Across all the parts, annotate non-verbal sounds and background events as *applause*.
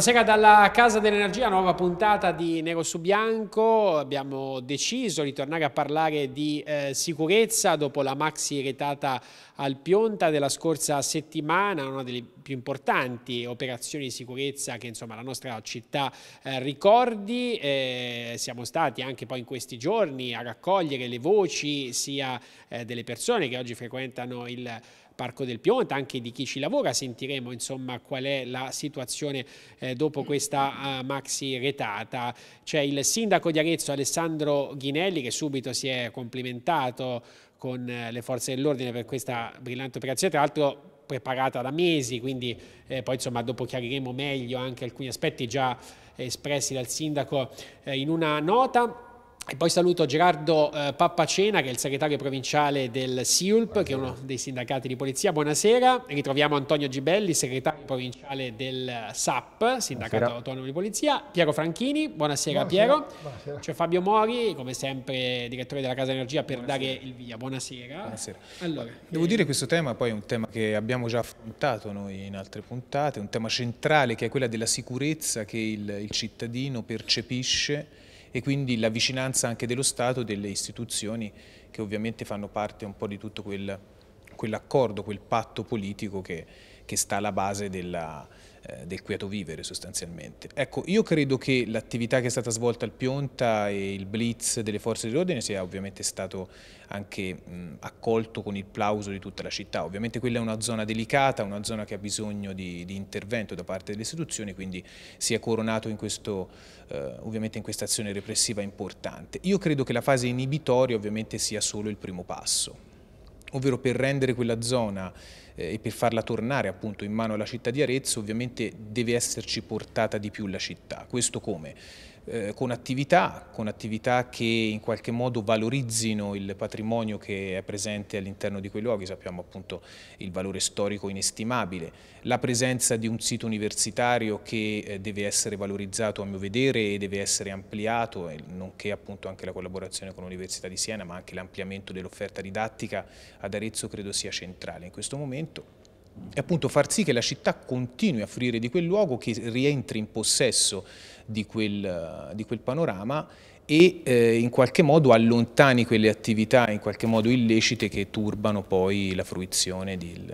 Buonasera dalla Casa dell'Energia, nuova puntata di Nero su Bianco. Abbiamo deciso di tornare a parlare di eh, sicurezza dopo la maxi retata al Pionta della scorsa settimana, una delle più importanti operazioni di sicurezza che insomma, la nostra città eh, ricordi. Eh, siamo stati anche poi in questi giorni a raccogliere le voci sia eh, delle persone che oggi frequentano il Parco del Pionta, anche di chi ci lavora, sentiremo insomma qual è la situazione eh, dopo questa uh, maxi retata. C'è il sindaco di Arezzo Alessandro Ghinelli che subito si è complimentato con eh, le forze dell'ordine per questa brillante operazione, tra l'altro preparata da mesi, quindi eh, poi insomma dopo chiariremo meglio anche alcuni aspetti già eh, espressi dal sindaco eh, in una nota. E poi saluto Gerardo eh, Pappacena, che è il segretario provinciale del SIULP, che è uno dei sindacati di polizia. Buonasera. Ritroviamo Antonio Gibelli, segretario provinciale del eh, SAP, Sindacato Buonasera. Autonomo di Polizia. Piero Franchini. Buonasera, Buonasera. Piero. C'è Fabio Mori, come sempre direttore della Casa Energia, per dare il via. Buonasera. Allora, Devo eh... dire che questo tema poi è un tema che abbiamo già affrontato noi in altre puntate, un tema centrale che è quello della sicurezza che il, il cittadino percepisce e quindi la vicinanza anche dello Stato e delle istituzioni che ovviamente fanno parte un po' di tutto quell'accordo, quel, quell, quel patto politico che, che sta alla base della, eh, del quieto vivere sostanzialmente. Ecco, io credo che l'attività che è stata svolta al Pionta e il blitz delle forze dell'ordine sia ovviamente stato anche mh, accolto con il plauso di tutta la città. Ovviamente quella è una zona delicata, una zona che ha bisogno di, di intervento da parte delle istituzioni, quindi si è coronato in questo, eh, ovviamente in questa azione repressiva importante. Io credo che la fase inibitoria ovviamente sia solo il primo passo, ovvero per rendere quella zona eh, e per farla tornare appunto in mano alla città di Arezzo ovviamente deve esserci portata di più la città. Questo come? Eh, con, attività, con attività che in qualche modo valorizzino il patrimonio che è presente all'interno di quei luoghi, sappiamo appunto il valore storico inestimabile, la presenza di un sito universitario che eh, deve essere valorizzato a mio vedere e deve essere ampliato, eh, nonché appunto anche la collaborazione con l'Università di Siena, ma anche l'ampliamento dell'offerta didattica ad Arezzo credo sia centrale in questo momento e appunto far sì che la città continui a fruire di quel luogo, che rientri in possesso di quel, di quel panorama e eh, in qualche modo allontani quelle attività in qualche modo illecite che turbano poi la fruizione di,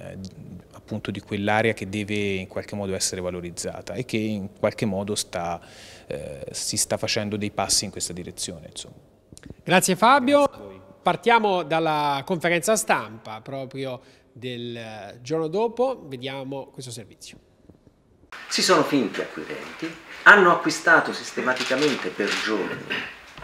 appunto di quell'area che deve in qualche modo essere valorizzata e che in qualche modo sta, eh, si sta facendo dei passi in questa direzione. Insomma. Grazie Fabio. Grazie Partiamo dalla conferenza stampa proprio del eh, giorno dopo vediamo questo servizio. Si sono finti acquirenti, hanno acquistato sistematicamente per giorni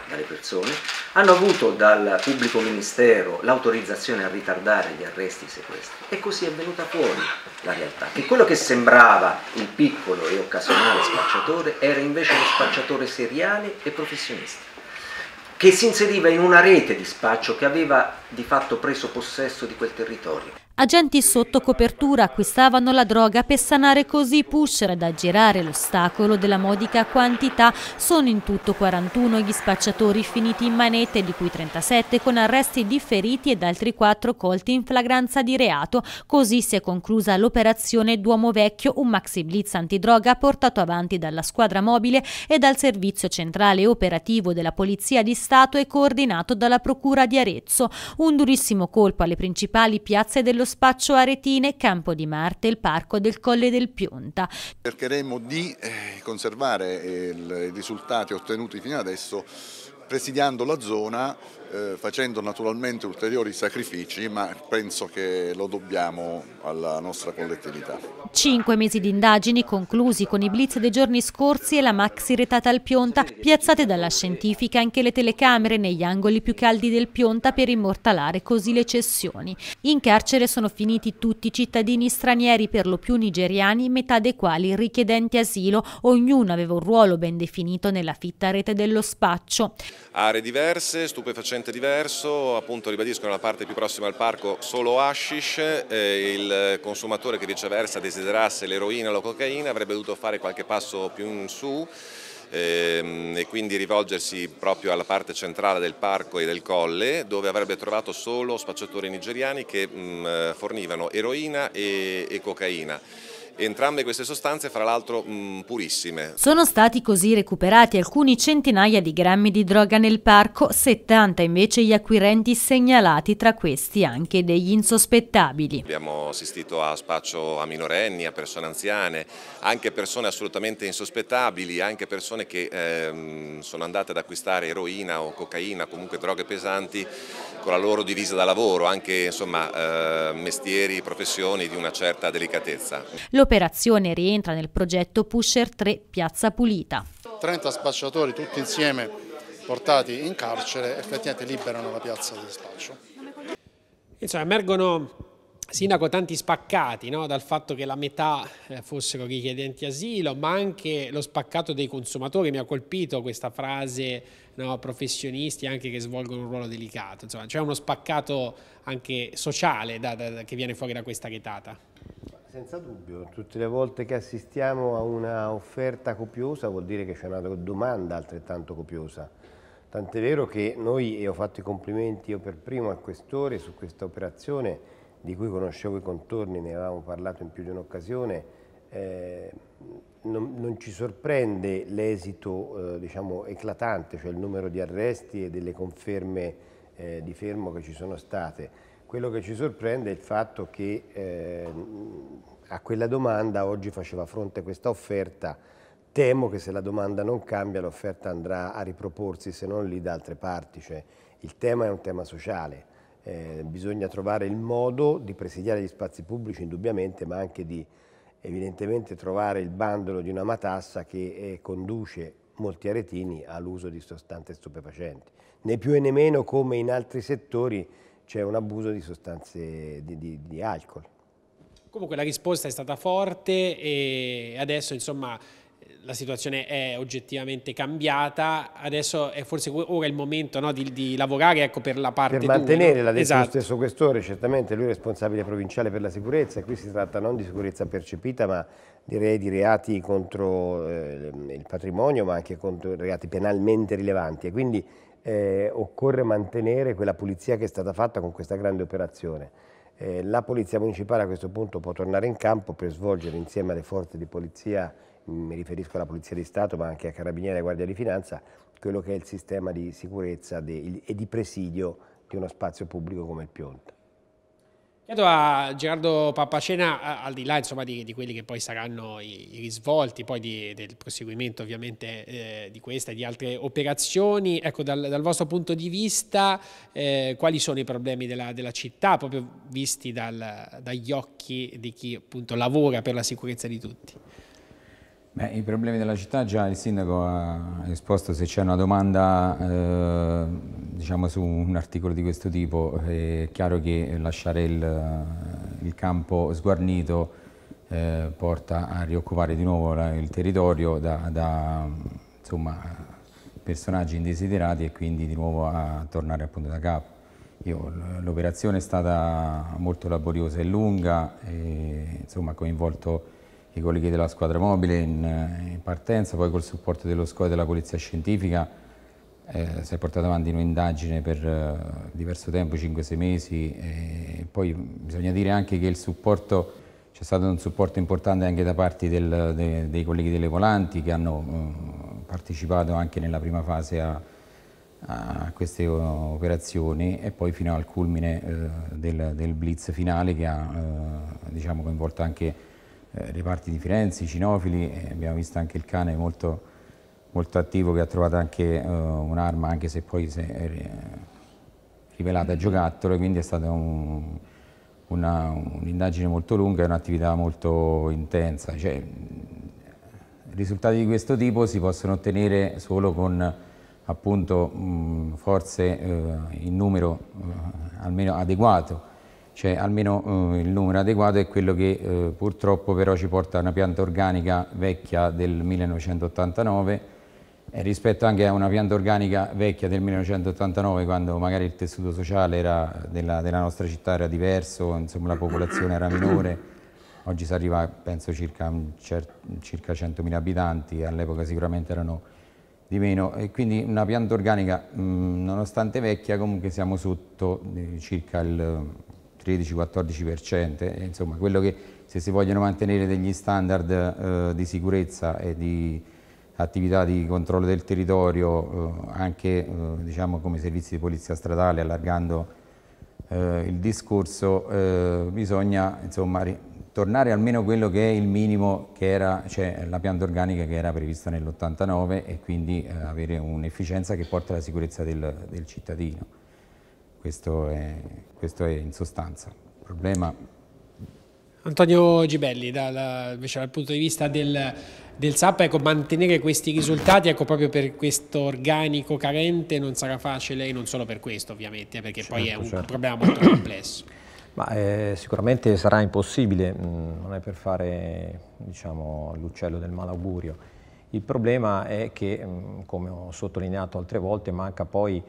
dalle persone, hanno avuto dal pubblico ministero l'autorizzazione a ritardare gli arresti e i sequestri e così è venuta fuori la realtà, che quello che sembrava il piccolo e occasionale spacciatore era invece uno spacciatore seriale e professionista, che si inseriva in una rete di spaccio che aveva di fatto preso possesso di quel territorio. Agenti sotto copertura acquistavano la droga per sanare così i pusher ad aggirare l'ostacolo della modica quantità. Sono in tutto 41 gli spacciatori finiti in manette, di cui 37 con arresti differiti ed altri 4 colti in flagranza di reato. Così si è conclusa l'operazione Duomo Vecchio, un maxi blitz antidroga portato avanti dalla squadra mobile e dal servizio centrale operativo della Polizia di Stato e coordinato dalla Procura di Arezzo. Un durissimo colpo alle principali piazze dello spaccio aretine, Campo di Marte e il Parco del Colle del Pionta. Cercheremo di eh, conservare i risultati ottenuti fino adesso presidiando la zona eh, facendo naturalmente ulteriori sacrifici, ma penso che lo dobbiamo alla nostra collettività. Cinque mesi di indagini conclusi con i blitz dei giorni scorsi e la maxi retata al Pionta, piazzate dalla scientifica anche le telecamere negli angoli più caldi del Pionta per immortalare così le cessioni. In carcere sono finiti tutti i cittadini stranieri, per lo più nigeriani, metà dei quali richiedenti asilo, ognuno aveva un ruolo ben definito nella fitta rete dello spaccio. Aree diverse, stupefacenti completamente diverso, appunto ribadisco nella parte più prossima al parco solo hashish, eh, il consumatore che viceversa desiderasse l'eroina o la cocaina avrebbe dovuto fare qualche passo più in su ehm, e quindi rivolgersi proprio alla parte centrale del parco e del colle dove avrebbe trovato solo spacciatori nigeriani che mm, fornivano eroina e cocaina entrambe queste sostanze fra l'altro mm, purissime. Sono stati così recuperati alcuni centinaia di grammi di droga nel parco, 70 invece gli acquirenti segnalati, tra questi anche degli insospettabili. Abbiamo assistito a spaccio a minorenni, a persone anziane, anche persone assolutamente insospettabili, anche persone che ehm, sono andate ad acquistare eroina o cocaina, comunque droghe pesanti con la loro divisa da lavoro, anche insomma eh, mestieri, professioni di una certa delicatezza. Lo L'operazione rientra nel progetto Pusher 3 Piazza Pulita. 30 spacciatori tutti insieme portati in carcere effettivamente liberano la piazza di spaccio. Insomma, emergono Sindaco, tanti spaccati no? dal fatto che la metà eh, fossero richiedenti asilo, ma anche lo spaccato dei consumatori. Mi ha colpito questa frase, no? professionisti anche che svolgono un ruolo delicato. Insomma, c'è uno spaccato anche sociale da, da, che viene fuori da questa retata. Senza dubbio, tutte le volte che assistiamo a una offerta copiosa vuol dire che c'è una domanda altrettanto copiosa. Tant'è vero che noi, e ho fatto i complimenti io per primo al questore su questa operazione di cui conoscevo i contorni, ne avevamo parlato in più di un'occasione, eh, non, non, ci sorprende l'esito eh, diciamo, eclatante, cioè il numero di arresti e delle conferme eh, di fermo che ci sono state quello che ci sorprende è il fatto che eh, a quella domanda oggi faceva fronte questa offerta. Temo che se la domanda non cambia l'offerta andrà a riproporsi se non lì da altre parti. Cioè, il tema è un tema sociale. Eh, bisogna trovare il modo di presidiare gli spazi pubblici indubbiamente, ma anche di evidentemente trovare il bandolo di una matassa che eh, conduce molti aretini all'uso di sostanze stupefacenti. Né più e né meno come in altri settori c'è un abuso di sostanze di, di, di alcol. Comunque la risposta è stata forte e adesso insomma la situazione è oggettivamente cambiata, adesso è forse ora il momento no, di, di, lavorare ecco, per la parte Per mantenere, l'ha detto esatto. lo stesso questore, certamente lui è responsabile provinciale per la sicurezza, e qui si tratta non di sicurezza percepita ma direi di reati contro eh, il patrimonio ma anche contro reati penalmente rilevanti e quindi eh, occorre mantenere quella pulizia che è stata fatta con questa grande operazione. Eh, la Polizia Municipale a questo punto può tornare in campo per svolgere insieme alle forze di polizia, mm, mi riferisco alla Polizia di Stato ma anche a Carabinieri e Guardia di Finanza, quello che è il sistema di sicurezza e di presidio di uno spazio pubblico come il Pionte. Chiedo a Gerardo Pappacena, al di là insomma, di, di, quelli che poi saranno i, i risvolti poi di, del proseguimento ovviamente eh, di questa e di altre operazioni, ecco, dal, dal vostro punto di vista eh, quali sono i problemi della, della città proprio visti dal, dagli occhi di chi appunto lavora per la sicurezza di tutti? Beh, I problemi della città già il sindaco ha esposto se c'è una domanda eh, diciamo su un articolo di questo tipo, è chiaro che lasciare il, eh, il campo sguarnito eh, porta a rioccupare di nuovo la, il territorio da, da insomma, personaggi indesiderati e quindi di nuovo a tornare appunto da capo. L'operazione è stata molto laboriosa e lunga, e, insomma ha coinvolto i colleghi della squadra mobile in, eh, in partenza, poi col supporto dello SCO e della Polizia Scientifica eh, si è portata avanti un'indagine per eh, diverso tempo, 5-6 mesi, e poi bisogna dire anche che il supporto c'è stato un supporto importante anche da parte del, de, dei colleghi delle volanti che hanno eh, partecipato anche nella prima fase a, a queste eh, operazioni e poi fino al culmine eh, del, del, blitz finale che ha eh, diciamo, coinvolto anche eh, reparti di Firenze, i cinofili, eh, abbiamo visto anche il cane molto, molto attivo che ha trovato anche eh, un'arma, anche se poi si è rivelata giocattolo, quindi è stata un'indagine un molto lunga e un'attività molto intensa. Cioè, risultati di questo tipo si possono ottenere solo con appunto, mh, forze eh, in numero eh, almeno adeguato cioè almeno eh, il numero adeguato è quello che eh, purtroppo però ci porta a una pianta organica vecchia del 1989 eh, rispetto anche a una pianta organica vecchia del 1989 quando magari il tessuto sociale della, della, nostra città era diverso, insomma, la popolazione era minore, oggi si arriva penso circa, circa 100.000 abitanti, all'epoca sicuramente erano di meno e quindi una pianta organica mh, nonostante vecchia comunque siamo sotto eh, circa il 13-14%, eh, insomma quello che se si vogliono mantenere degli standard eh, di sicurezza e di attività di controllo del territorio, eh, anche eh, diciamo come servizi di polizia stradale, allargando eh, il discorso, bisogna insomma tornare almeno a quello che è il minimo che era, cioè la pianta organica che era prevista nell'89 e quindi avere un'efficienza che porta alla sicurezza del, del cittadino. Questo è, questo è in sostanza il problema. Antonio Gibelli, dal, invece dal punto di vista del, del SAP, ecco, mantenere questi risultati ecco, proprio per questo organico carente non sarà facile e non solo per questo ovviamente, perché certo, poi è certo, un certo. problema molto complesso. *clears throat* Ma, eh, sicuramente sarà impossibile, mm, non è per fare diciamo, l'uccello del malaugurio. Il problema è che, mm, come ho sottolineato altre volte, manca poi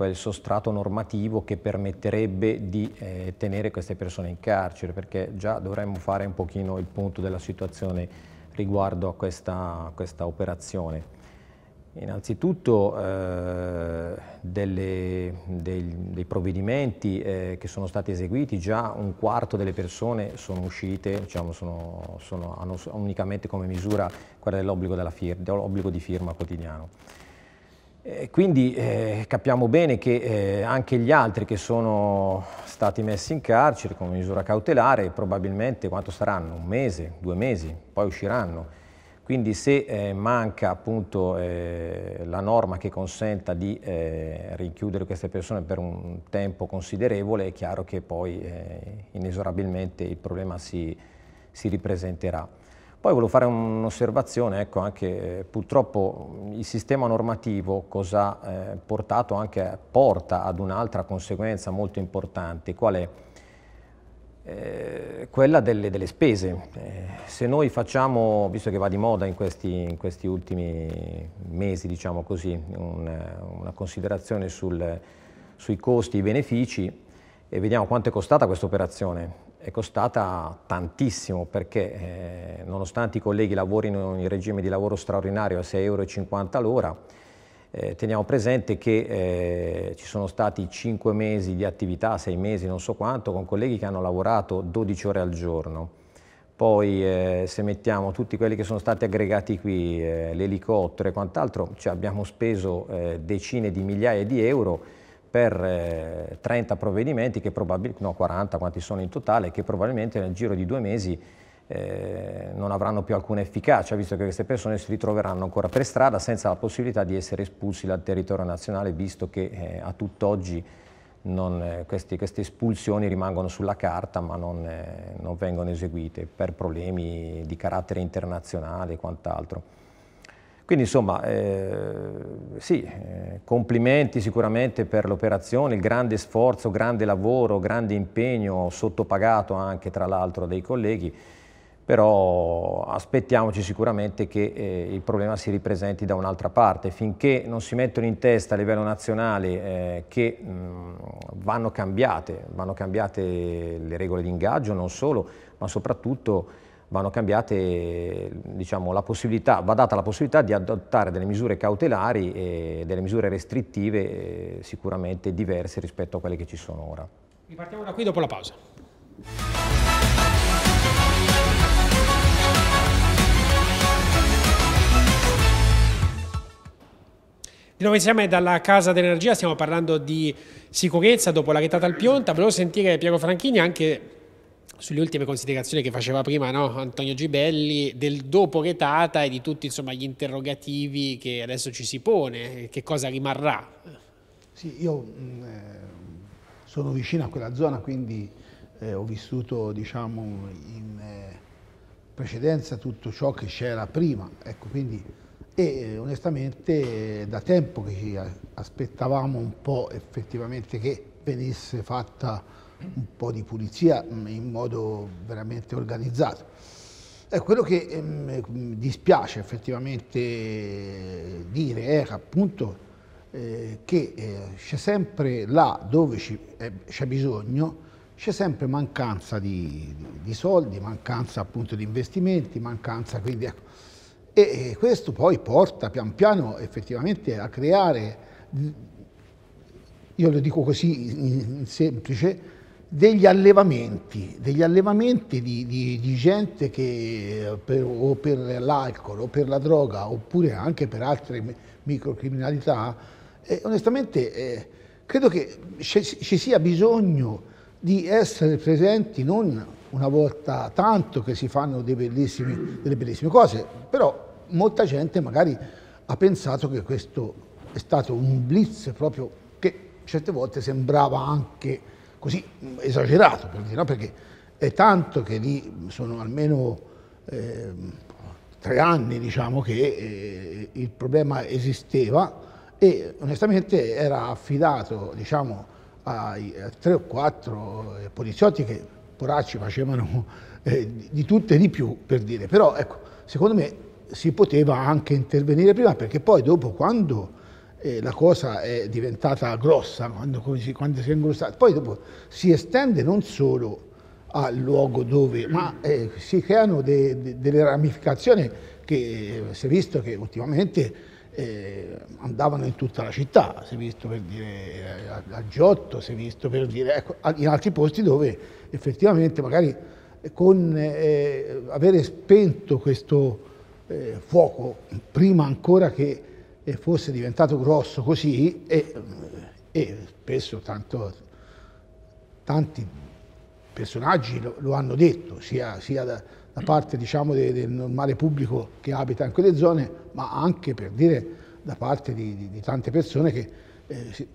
quel sostrato normativo che permetterebbe di eh, tenere queste persone in carcere, perché già dovremmo fare un pochino il punto della situazione riguardo a questa, a questa operazione. Innanzitutto eh, delle, dei, dei, provvedimenti eh, che sono stati eseguiti, già un quarto delle persone sono uscite, diciamo, sono, sono, hanno unicamente come misura quella dell'obbligo, della fir, di firma quotidiano quindi eh, capiamo bene che eh, anche gli altri che sono stati messi in carcere con misura cautelare probabilmente quanto saranno? Un mese, due mesi, poi usciranno. Quindi se eh, manca appunto eh, la norma che consenta di eh, rinchiudere queste persone per un tempo considerevole è chiaro che poi eh, inesorabilmente il problema si, si ripresenterà. Poi volevo fare un'osservazione, ecco, anche eh, purtroppo il sistema normativo cosa ha eh, portato anche, eh, porta ad un'altra conseguenza molto importante, qual è eh, quella delle, delle spese. Eh, se noi facciamo, visto che va di moda in questi, in questi ultimi mesi, diciamo così, un, una considerazione sul, sui costi e i benefici, e vediamo quanto è costata questa operazione è costata tantissimo perché eh, nonostante i colleghi lavorino in regime di lavoro straordinario a 6,50 euro l'ora, eh, teniamo presente che eh, ci sono stati 5 mesi di attività, 6 mesi non so quanto, con colleghi che hanno lavorato 12 ore al giorno. Poi eh, se mettiamo tutti quelli che sono stati aggregati qui, eh, l'elicottero e quant'altro, cioè abbiamo speso eh, decine di migliaia di euro per 30 eh, provvedimenti, no 40 quanti sono in totale, che probabilmente nel giro di due mesi eh, non avranno più alcuna efficacia, visto che queste persone si ritroveranno ancora per strada senza la possibilità di essere espulsi dal territorio nazionale, visto che eh, a tutt'oggi eh, queste, queste espulsioni rimangono sulla carta ma non, eh, non vengono eseguite per problemi di carattere internazionale e quant'altro. Quindi insomma, eh, sì, eh, complimenti sicuramente per l'operazione, il grande sforzo, grande lavoro, grande impegno, sottopagato anche tra l'altro dei colleghi, però aspettiamoci sicuramente che eh, il problema si ripresenti da un'altra parte. Finché non si mettono in testa a livello nazionale eh, che mh, mm, vanno cambiate, vanno cambiate le regole di ingaggio, non solo, ma soprattutto vanno cambiate, diciamo, la possibilità, va data la possibilità di adottare delle misure cautelari e delle misure restrittive eh, sicuramente diverse rispetto a quelle che ci sono ora. Ripartiamo da qui dopo la pausa. Di nuovo insieme dalla Casa dell'Energia stiamo parlando di sicurezza dopo la retata al Pionta. Volevo sentire Piero Franchini anche sulle ultime considerazioni che faceva prima no? Antonio Gibelli del dopo retata e di tutti insomma, gli interrogativi che adesso ci si pone, che cosa rimarrà? Sì, io mh, mm, eh, sono vicino a quella zona, quindi eh, ho vissuto diciamo, in eh, precedenza tutto ciò che c'era prima, ecco, quindi, e eh, onestamente da tempo che ci aspettavamo un po' effettivamente che venisse fatta un po' di pulizia mm, in modo veramente organizzato. È quello che ehm, dispiace effettivamente eh, dire è eh, appunto eh, che eh, c'è sempre là dove eh, c'è bisogno, c'è sempre mancanza di, di, soldi, mancanza appunto di investimenti, mancanza quindi ecco. e, e questo poi porta pian piano effettivamente a creare, io lo dico così in, in semplice, degli allevamenti, degli allevamenti di, di, di gente che eh, per, o per l'alcol o per la droga oppure anche per altre microcriminalità, eh, onestamente eh, credo che ci sia bisogno di essere presenti non una volta tanto che si fanno bellissimi, delle bellissime cose, però molta gente magari ha pensato che questo è stato un blitz proprio che certe volte sembrava anche così mm, esagerato per dire, no? perché è tanto che lì sono almeno eh, tre anni diciamo, che eh, il problema esisteva e onestamente era affidato diciamo, ai, a tre o quattro eh, poliziotti che poracci facevano *laughs* eh, di tutto e di più per dire, però ecco, secondo me si poteva anche intervenire prima perché poi dopo quando eh, la cosa è diventata grossa quando, quando si è ingrossata. Poi dopo si estende non solo al luogo dove, ma eh, si creano de, de, delle ramificazioni che si è visto che ultimamente eh, andavano in tutta la città, si è visto per dire eh, a, a Giotto, si è visto per dire ecco, in altri posti dove effettivamente magari con eh, avere spento questo eh, fuoco prima ancora che e fosse diventato grosso così e, e spesso tanto, tanti personaggi lo, lo, hanno detto, sia, sia da, da, parte diciamo, de, del normale pubblico che abita in quelle zone, ma anche per dire da parte di, di, di tante persone che eh,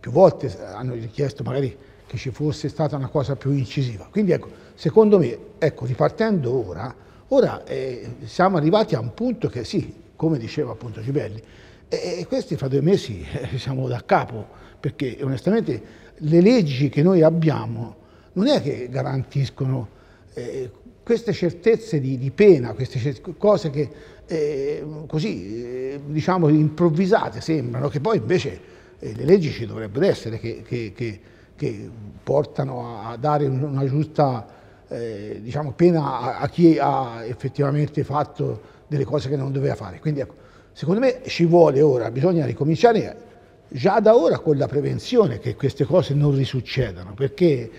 più volte hanno richiesto magari che ci fosse stata una cosa più incisiva. Quindi ecco, secondo me, ecco, ripartendo ora, ora eh, siamo arrivati a un punto che sì, come diceva appunto Cipelli. E, e questi fra due mesi eh, *laughs* siamo da capo, perché onestamente le leggi che noi abbiamo non è che garantiscono eh, queste certezze di, di pena, queste cose che eh, così eh, diciamo improvvisate sembrano, che poi invece eh, le leggi ci dovrebbero essere, che, che, che, che portano a dare una giusta eh, diciamo, pena a, a chi ha effettivamente fatto delle cose che non doveva fare. Quindi ecco, secondo me ci vuole ora, bisogna ricominciare già da ora con la prevenzione che queste cose non risuccedano, perché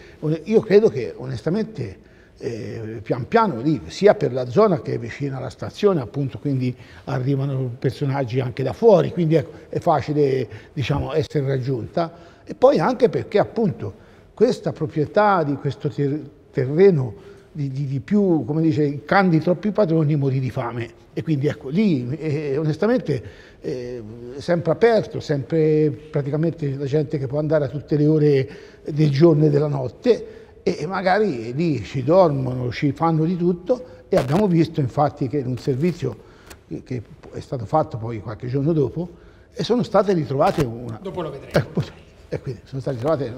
io credo che onestamente eh, pian piano lì, sia per la zona che è vicina alla stazione, appunto, quindi arrivano personaggi anche da fuori, quindi ecco, è facile diciamo, essere raggiunta, e poi anche perché appunto questa proprietà di questo ter terreno di, di, di, più, come dice, candi troppi padroni morì di fame. E quindi ecco, lì eh, onestamente eh, sempre aperto, sempre praticamente la gente che può andare a tutte le ore del giorno e della notte e magari lì ci dormono, ci fanno di tutto e abbiamo visto infatti che in un servizio che è stato fatto poi qualche giorno dopo e sono state ritrovate una... Dopo lo vedremo. Eh, e quindi sono state trovate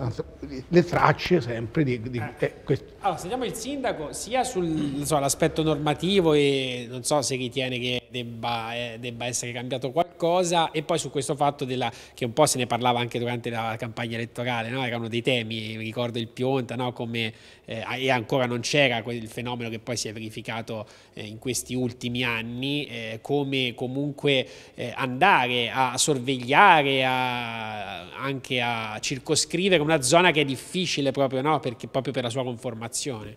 le tracce sempre di, di eh. Eh, Allora, sentiamo il sindaco sia sull'aspetto so, normativo e non so se ritiene che debba, eh, debba, essere cambiato qualcosa e poi su questo fatto della, che un po' se ne parlava anche durante la campagna elettorale, no? era uno dei temi, ricordo il Pionta, no? come eh, e ancora non c'era quel fenomeno che poi si è verificato eh, in questi ultimi anni, eh, come comunque eh, andare a sorvegliare, a, anche a circoscrivere una zona che è difficile proprio, no? Perché, proprio per la sua conformazione.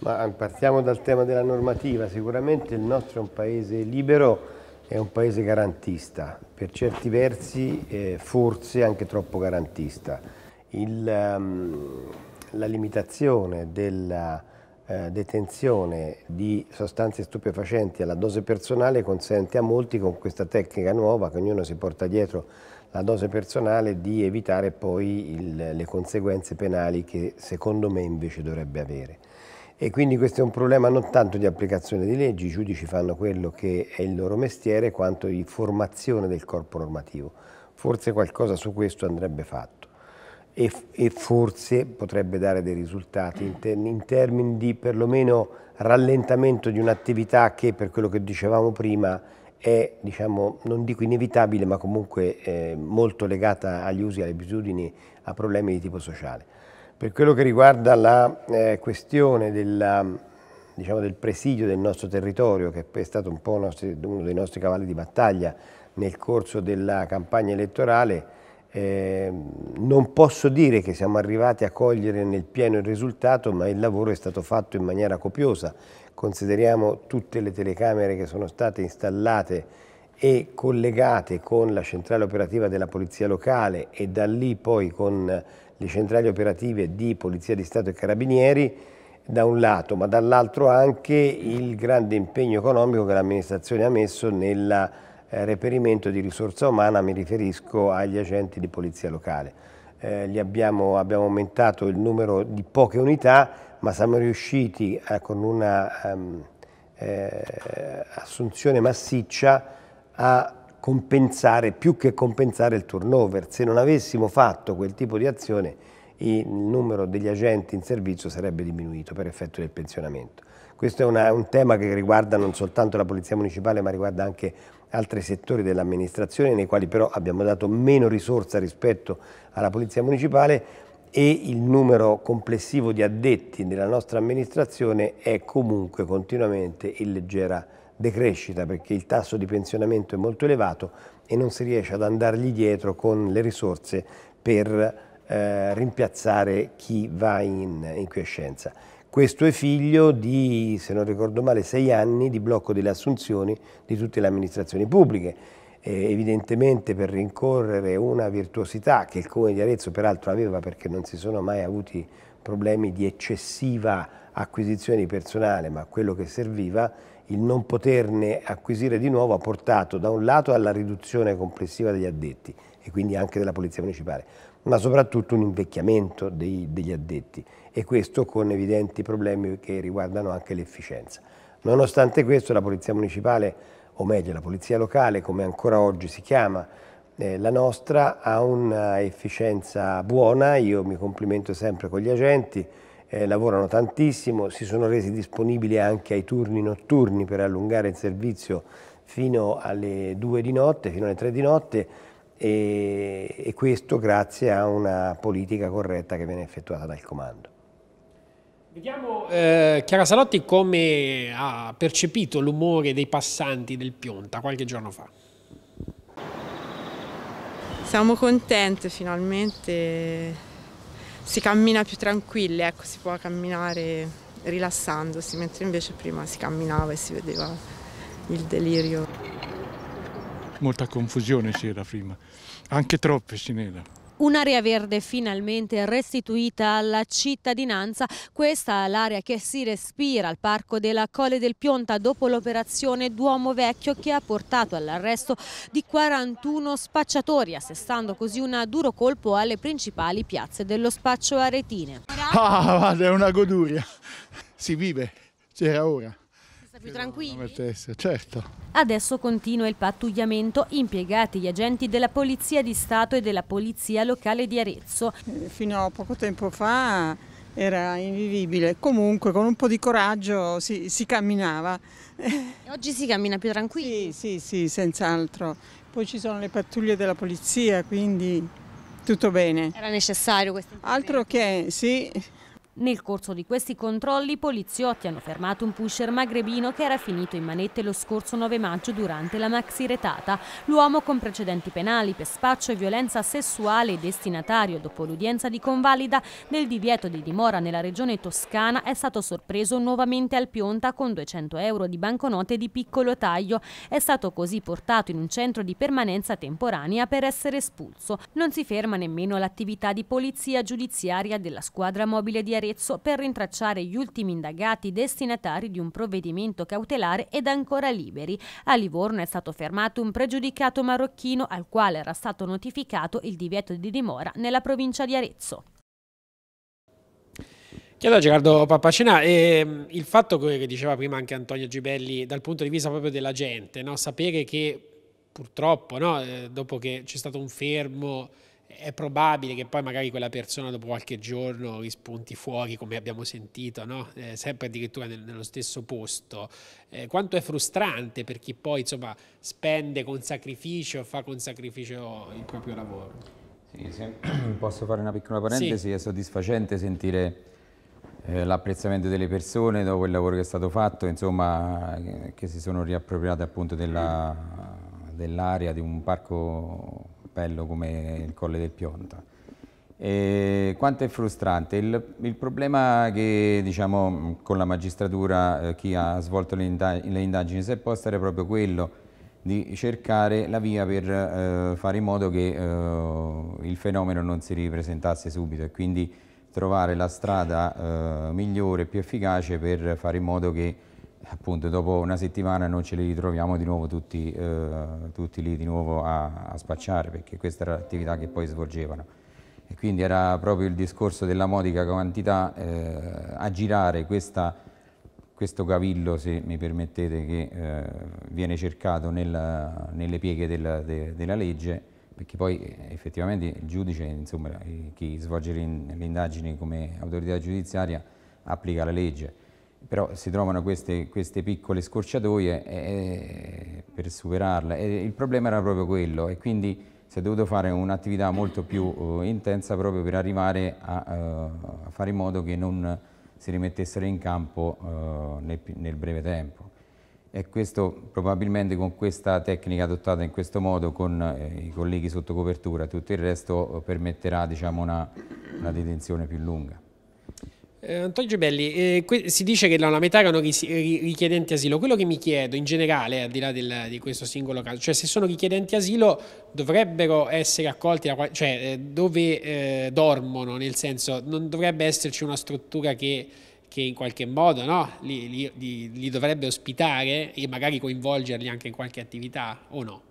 Ma partiamo dal tema della normativa, sicuramente il nostro è un paese libero, è un paese garantista, per certi versi eh, forse anche troppo garantista. Il, um, la limitazione della eh, detenzione di sostanze stupefacenti alla dose personale consente a molti con questa tecnica nuova che ognuno si porta dietro la dose personale di evitare poi il, le conseguenze penali che secondo me invece dovrebbe avere. E quindi questo è un problema non tanto di applicazione di leggi, i giudici fanno quello che è il loro mestiere, quanto di formazione del corpo normativo. Forse qualcosa su questo andrebbe fatto e, e forse potrebbe dare dei risultati in, ter in termini di perlomeno rallentamento di un'attività che per quello che dicevamo prima è, diciamo, non dico inevitabile, ma comunque eh, molto legata agli usi, alle abitudini, a problemi di tipo sociale. Per quello che riguarda la eh, questione della, diciamo, del presidio del nostro territorio, che è stato un po' nostri, uno dei nostri cavalli di battaglia nel corso della campagna elettorale, eh, non posso dire che siamo arrivati a cogliere nel pieno il risultato, ma il lavoro è stato fatto in maniera copiosa. Consideriamo tutte le telecamere che sono state installate e collegate con la centrale operativa della Polizia Locale e da lì poi con le centrali operative di Polizia di Stato e Carabinieri, da un lato, ma dall'altro anche il grande impegno economico che l'amministrazione ha messo nella eh, reperimento di risorsa umana, mi riferisco agli agenti di polizia locale. Eh, abbiamo, abbiamo, aumentato il numero di poche unità, ma siamo riusciti a, eh, con una um, assunzione massiccia a compensare, più che compensare il turnover. Se non avessimo fatto quel tipo di azione, il numero degli agenti in servizio sarebbe diminuito per effetto del pensionamento. Questo è una, un tema che riguarda non soltanto la Polizia Municipale ma riguarda anche altri settori dell'amministrazione nei quali però abbiamo dato meno risorse rispetto alla Polizia Municipale e il numero complessivo di addetti nella nostra amministrazione è comunque continuamente in leggera decrescita perché il tasso di pensionamento è molto elevato e non si riesce ad andargli dietro con le risorse per eh, rimpiazzare chi va in, in quiescenza. Questo è figlio di, se non ricordo male, sei anni di blocco delle assunzioni di tutte le amministrazioni pubbliche. Eh, evidentemente per rincorrere una virtuosità che il Comune di Arezzo peraltro aveva perché non si sono mai avuti problemi di eccessiva acquisizione di personale, ma quello che serviva, il non poterne acquisire di nuovo ha portato da un lato alla riduzione complessiva degli addetti e quindi anche della Polizia Municipale, ma soprattutto un invecchiamento dei, degli addetti e questo con evidenti problemi che riguardano anche l'efficienza. Nonostante questo la Polizia Municipale, o meglio la Polizia Locale, come ancora oggi si chiama, eh, la nostra ha un'efficienza buona, io mi complimento sempre con gli agenti, eh, lavorano tantissimo, si sono resi disponibili anche ai turni notturni per allungare il servizio fino alle 2 di notte, fino alle 3 di notte e, e questo grazie a una politica corretta che viene effettuata dal comando. Vediamo eh, eh, Chiara Salotti come ha percepito l'umore dei passanti del Pionta qualche giorno fa. Siamo contente finalmente, si cammina più tranquilli, ecco, si può camminare rilassandosi, mentre invece prima si camminava e si vedeva il delirio. Molta confusione c'era prima, anche troppe ce n'era. Un'area verde finalmente restituita alla cittadinanza, questa è l'area che si respira al Parco della Colle del Pionta dopo l'operazione Duomo Vecchio che ha portato all'arresto di 41 spacciatori, assestando così un duro colpo alle principali piazze dello spaccio aretine. Ah, guarda, è una goduria, si vive, c'era ora più tranquilli? Certo. Adesso continua il pattugliamento impiegati gli agenti della Polizia di Stato e della Polizia Locale di Arezzo. Eh, fino a poco tempo fa era invivibile, comunque con un po' di coraggio si, si camminava. E oggi si cammina più tranquilli? Sì, sì, sì, senz'altro. Poi ci sono le pattuglie della Polizia, quindi tutto bene. Era necessario questo intervento? Altro che, sì, nel corso di questi controlli i poliziotti hanno fermato un pusher magrebino che era finito in manette lo scorso 9 maggio durante la maxi retata. L'uomo con precedenti penali per spaccio e violenza sessuale e destinatario dopo l'udienza di convalida del divieto di dimora nella regione toscana è stato sorpreso nuovamente al Pionta con 200 euro di banconote di piccolo taglio. È stato così portato in un centro di permanenza temporanea per essere espulso. Non si ferma nemmeno l'attività di polizia giudiziaria della squadra mobile di Arena Arezzo per rintracciare gli ultimi indagati destinatari di un provvedimento cautelare ed ancora liberi. A Livorno è stato fermato un pregiudicato marocchino al quale era stato notificato il divieto di dimora nella provincia di Arezzo. Chiedo a Gerardo Pappacinà, ehm, il fatto che diceva prima anche Antonio Gibelli dal punto di vista proprio della gente, no? sapere che purtroppo no? Eh, dopo che c'è stato un fermo è probabile che poi magari quella persona dopo qualche giorno rispunti fuori come abbiamo sentito, no? eh, sempre addirittura nel, nello stesso posto. Eh, quanto è frustrante per chi poi insomma, spende con sacrificio, fa con sacrificio il proprio lavoro. Sì, se *clears throat* posso fare una piccola parentesi, sì. è soddisfacente sentire eh, l'apprezzamento delle persone dopo il lavoro che è stato fatto, insomma, eh, che si sono riappropriate appunto dell'area di un parco cappello come il Colle del Pionta. E quanto è frustrante? Il, il problema che diciamo, con la magistratura eh, chi ha svolto le, indag le, indagini si è posto era proprio quello di cercare la via per eh, fare in modo che eh, il fenomeno non si ripresentasse subito e quindi trovare la strada eh, migliore e più efficace per fare in modo che appunto dopo una settimana non ce li ritroviamo di nuovo tutti, eh, tutti lì di nuovo a, a, spacciare perché questa era l'attività che poi svolgevano e quindi era proprio il discorso della modica quantità eh, a girare questa, questo cavillo se mi permettete che eh, viene cercato nella, nelle pieghe della, de, della, legge perché poi eh, effettivamente il giudice insomma eh, chi svolge le indagini come autorità giudiziaria applica la legge però si trovano queste, queste piccole scorciatoie e, eh, eh, per superarle. E il problema era proprio quello e quindi si è dovuto fare un'attività molto più uh, intensa proprio per arrivare a, uh, a, fare in modo che non si rimettessero in campo uh, nel, nel, breve tempo. E questo probabilmente con questa tecnica adottata in questo modo, con eh, i colleghi sotto copertura e tutto il resto, permetterà diciamo, una, una detenzione più lunga. Eh, Antonio Gebelli, eh, si dice che la metà erano eh, richiedenti asilo. Quello che mi chiedo in generale, al di là del, di questo singolo caso, cioè se sono richiedenti asilo dovrebbero essere accolti, da, cioè eh, dove eh, dormono, nel senso non dovrebbe esserci una struttura che, che in qualche modo no, li, li, li dovrebbe ospitare e magari coinvolgerli anche in qualche attività o no?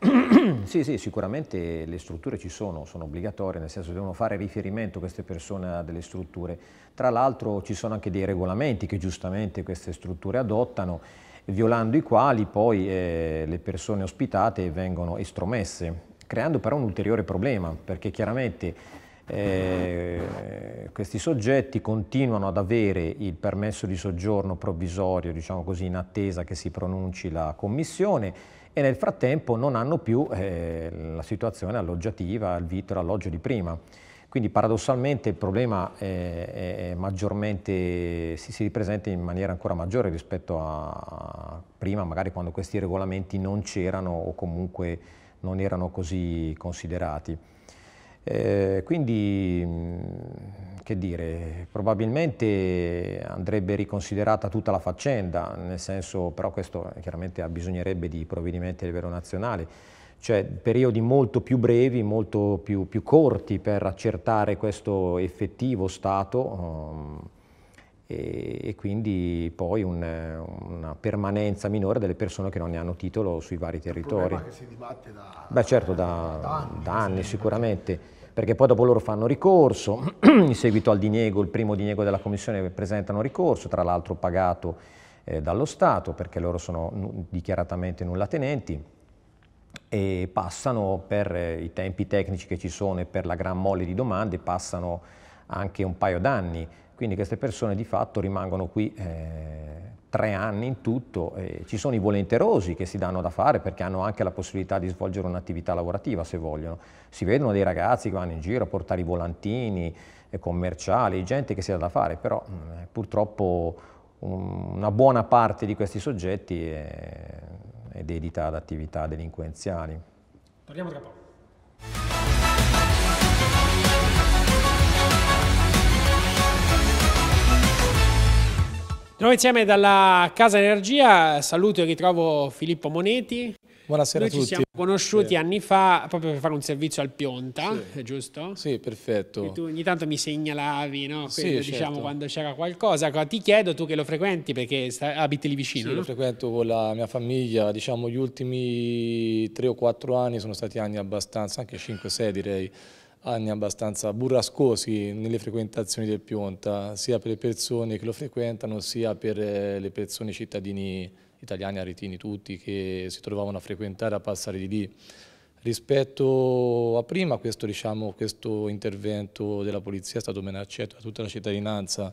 Eh, *clears throat* sì, sì, sicuramente le strutture ci sono, sono obbligatorie, nel senso che devono fare riferimento queste persone a delle strutture. Tra l'altro ci sono anche dei regolamenti che giustamente queste strutture adottano, violando i quali poi eh, le persone ospitate vengono estromesse, creando però un ulteriore problema, perché chiaramente eh, questi soggetti continuano ad avere il permesso di soggiorno provvisorio, diciamo così, in attesa che si pronunci la commissione, e nel frattempo non hanno più eh, la situazione alloggiativa, il e l'alloggio di prima. Quindi paradossalmente il problema eh, è, è si, si ripresenta in maniera ancora maggiore rispetto a prima, magari quando questi regolamenti non c'erano o comunque non erano così considerati. Eh, quindi, mm, che dire, probabilmente andrebbe riconsiderata tutta la faccenda, nel senso, però questo eh, chiaramente bisognerebbe di provvedimenti a livello nazionale, cioè periodi molto più brevi, molto più, più corti per accertare questo effettivo stato. Um, e, e quindi poi un, una permanenza minore delle persone che non ne hanno titolo sui vari territori. Un che si dibatte da, Beh, certo, da, da anni, da anni sicuramente perché poi dopo loro fanno ricorso, *clears throat* in seguito al diniego, il primo diniego della Commissione presentano ricorso, tra l'altro pagato eh, dallo Stato perché loro sono dichiaratamente nullatenenti e passano per eh, i tempi tecnici che ci sono e per la gran mole di domande, passano anche un paio d'anni quindi queste persone di fatto rimangono qui eh, tre anni in tutto, eh, ci sono i volenterosi che si danno da fare perché hanno anche la possibilità di svolgere un'attività lavorativa se vogliono. Si vedono dei ragazzi che vanno in giro a portare i volantini eh, commerciali, gente che si dà da fare, però mh, mm, eh, purtroppo un, una buona parte di questi soggetti è, è dedita ad attività delinquenziali. Torniamo tra poco. Di nuovo insieme dalla Casa Energia, saluto e ritrovo Filippo Moneti. Buonasera Noi a tutti. Ci siamo conosciuti sì. anni fa proprio per fare un servizio al Pionta, sì. giusto? Sì, perfetto. E tu ogni tanto mi segnalavi, no? Quello, sì, certo. diciamo, certo. quando c'era qualcosa. Ti chiedo, tu che lo frequenti perché abiti lì vicino, sì, no? lo frequento con la mia famiglia. Diciamo, gli ultimi 3 o 4 anni sono stati anni abbastanza, anche 5-6 direi, anni abbastanza burrascosi nelle frequentazioni del Pionta, sia per le persone che lo frequentano, sia per eh, le persone cittadini italiani, aretini tutti, che si trovavano a frequentare, a passare di lì. Rispetto a prima, questo, diciamo, questo intervento della polizia è stato accetto da tutta la cittadinanza,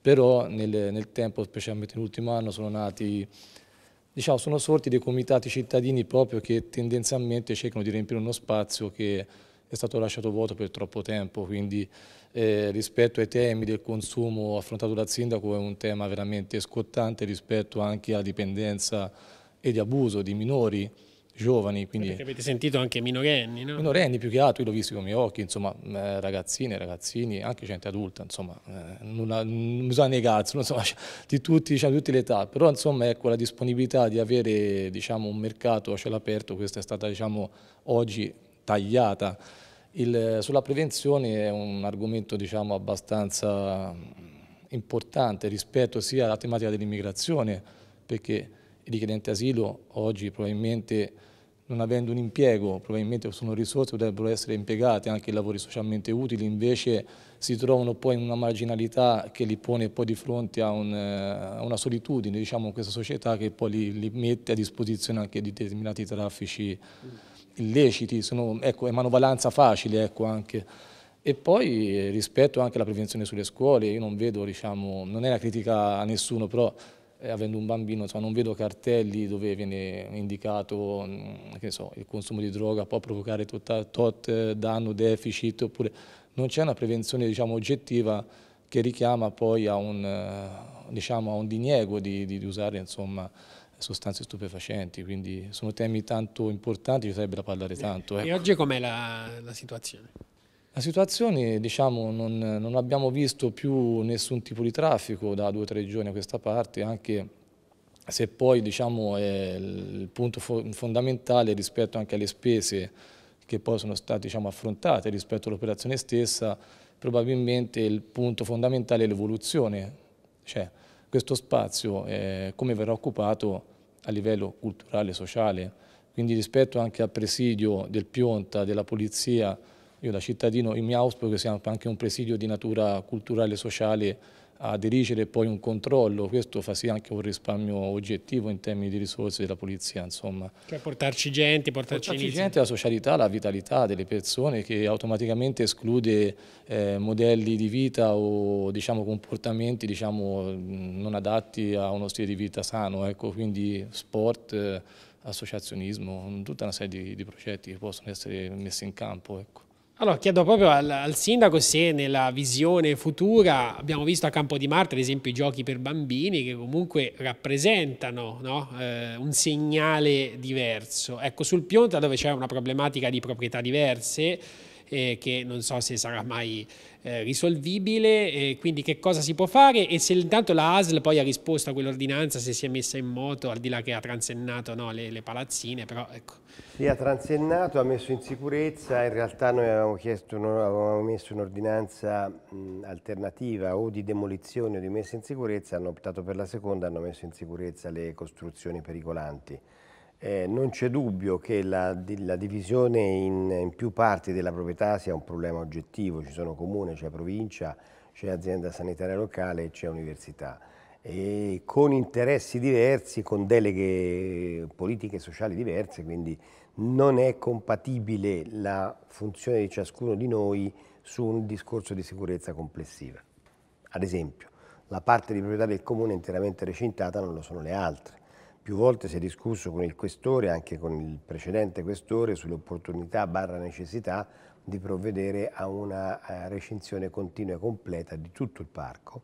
però nel, nel tempo, specialmente nell'ultimo anno, sono nati diciamo, sono sorti dei comitati cittadini proprio che tendenzialmente cercano di riempire uno spazio che è stato lasciato vuoto per troppo tempo, quindi eh, rispetto ai temi del consumo affrontato dal sindaco è un tema veramente scottante rispetto anche alla dipendenza e di abuso di minori giovani. Quindi... avete sentito anche minorenni, no? Minorenni più che altro, io l'ho visto con i miei occhi, insomma, eh, ragazzine, ragazzini, anche gente adulta, insomma, eh, non, ha, non bisogna negarselo, insomma, *laughs* di, tutti, diciamo, tutte le età, però insomma ecco la disponibilità di avere diciamo, un mercato a cielo aperto, questa è stata diciamo, oggi tagliata. Il, eh, sulla prevenzione è un argomento diciamo, abbastanza mm, importante rispetto sia alla tematica dell'immigrazione, perché i richiedenti asilo oggi probabilmente non avendo un impiego, probabilmente sono risorse che potrebbero essere impiegate anche in lavori socialmente utili, invece si trovano poi in una marginalità che li pone poi di fronte a, un, eh, a una solitudine, diciamo, in questa società che poi li, li, mette a disposizione anche di determinati traffici illeciti, sono ecco, è manovalanza facile ecco, anche. E poi eh, rispetto anche alla prevenzione sulle scuole, io non vedo, diciamo, non è una critica a nessuno, però eh, avendo un bambino insomma, non vedo cartelli dove viene indicato mm, che so, il consumo di droga può provocare tutta, tot eh, danno, deficit, oppure non c'è una prevenzione diciamo, oggettiva che richiama poi a un, eh, diciamo, a un diniego di, di, di usare insomma, sostanze stupefacenti, quindi sono temi tanto importanti, ci sarebbe da parlare tanto. Ecco. E oggi com'è la, la, situazione? La situazione, diciamo, non, non, abbiamo visto più nessun tipo di traffico da due o tre giorni a questa parte, anche se poi diciamo, è il punto fondamentale rispetto anche alle spese che poi sono state diciamo, affrontate rispetto all'operazione stessa, probabilmente il punto fondamentale è l'evoluzione. Cioè, questo spazio eh, come verrà occupato a livello culturale e sociale. Quindi rispetto anche al presidio del Pionta, della Polizia, io da cittadino mi auspico che sia anche un presidio di natura culturale e sociale a dirigere poi un controllo, questo fa sì anche un risparmio oggettivo in termini di risorse della polizia. Insomma. Cioè portarci gente, portarci, portarci gente alla socialità, la vitalità delle persone che automaticamente esclude eh, modelli di vita o diciamo, comportamenti diciamo, mm, non adatti a uno stile di vita sano, ecco, quindi sport, associazionismo, tutta una serie di, di, progetti che possono essere messi in campo. Ecco. Allora chiedo proprio al, al, sindaco se nella visione futura abbiamo visto a Campo di Marte ad esempio i giochi per bambini che comunque rappresentano no? eh, un segnale diverso. Ecco sul Pionta dove c'è una problematica di proprietà diverse eh, che non so se sarà mai eh, risolvibile, eh, quindi che cosa si può fare e se intanto la ASL poi ha risposto a quell'ordinanza, se si è messa in moto, al di là che ha transennato no, le, le, palazzine, però ecco. Sì, ha transennato, ha messo in sicurezza, in realtà noi avevamo, chiesto, no, avevamo messo un'ordinanza alternativa o di demolizione o di messa in sicurezza, hanno optato per la seconda, hanno messo in sicurezza le costruzioni pericolanti. Eh, non c'è dubbio che la, la divisione in, in, più parti della proprietà sia un problema oggettivo, ci sono comune, c'è provincia, c'è azienda sanitaria locale e c'è università. E con interessi diversi, con deleghe politiche e sociali diverse, quindi non è compatibile la funzione di ciascuno di noi su un discorso di sicurezza complessiva. Ad esempio, la parte di proprietà del comune interamente recintata non lo sono le altre più volte si è discusso con il questore, anche con il precedente questore, sull'opportunità barra necessità di provvedere a una eh, recinzione continua e completa di tutto il parco,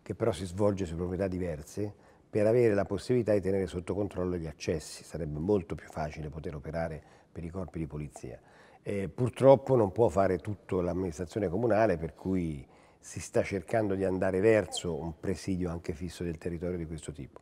che però si svolge su proprietà diverse, per avere la possibilità di tenere sotto controllo gli accessi. Sarebbe molto più facile poter operare per i corpi di polizia. Eh, purtroppo non può fare tutto l'amministrazione comunale, per cui si sta cercando di andare verso un presidio anche fisso del territorio di questo tipo.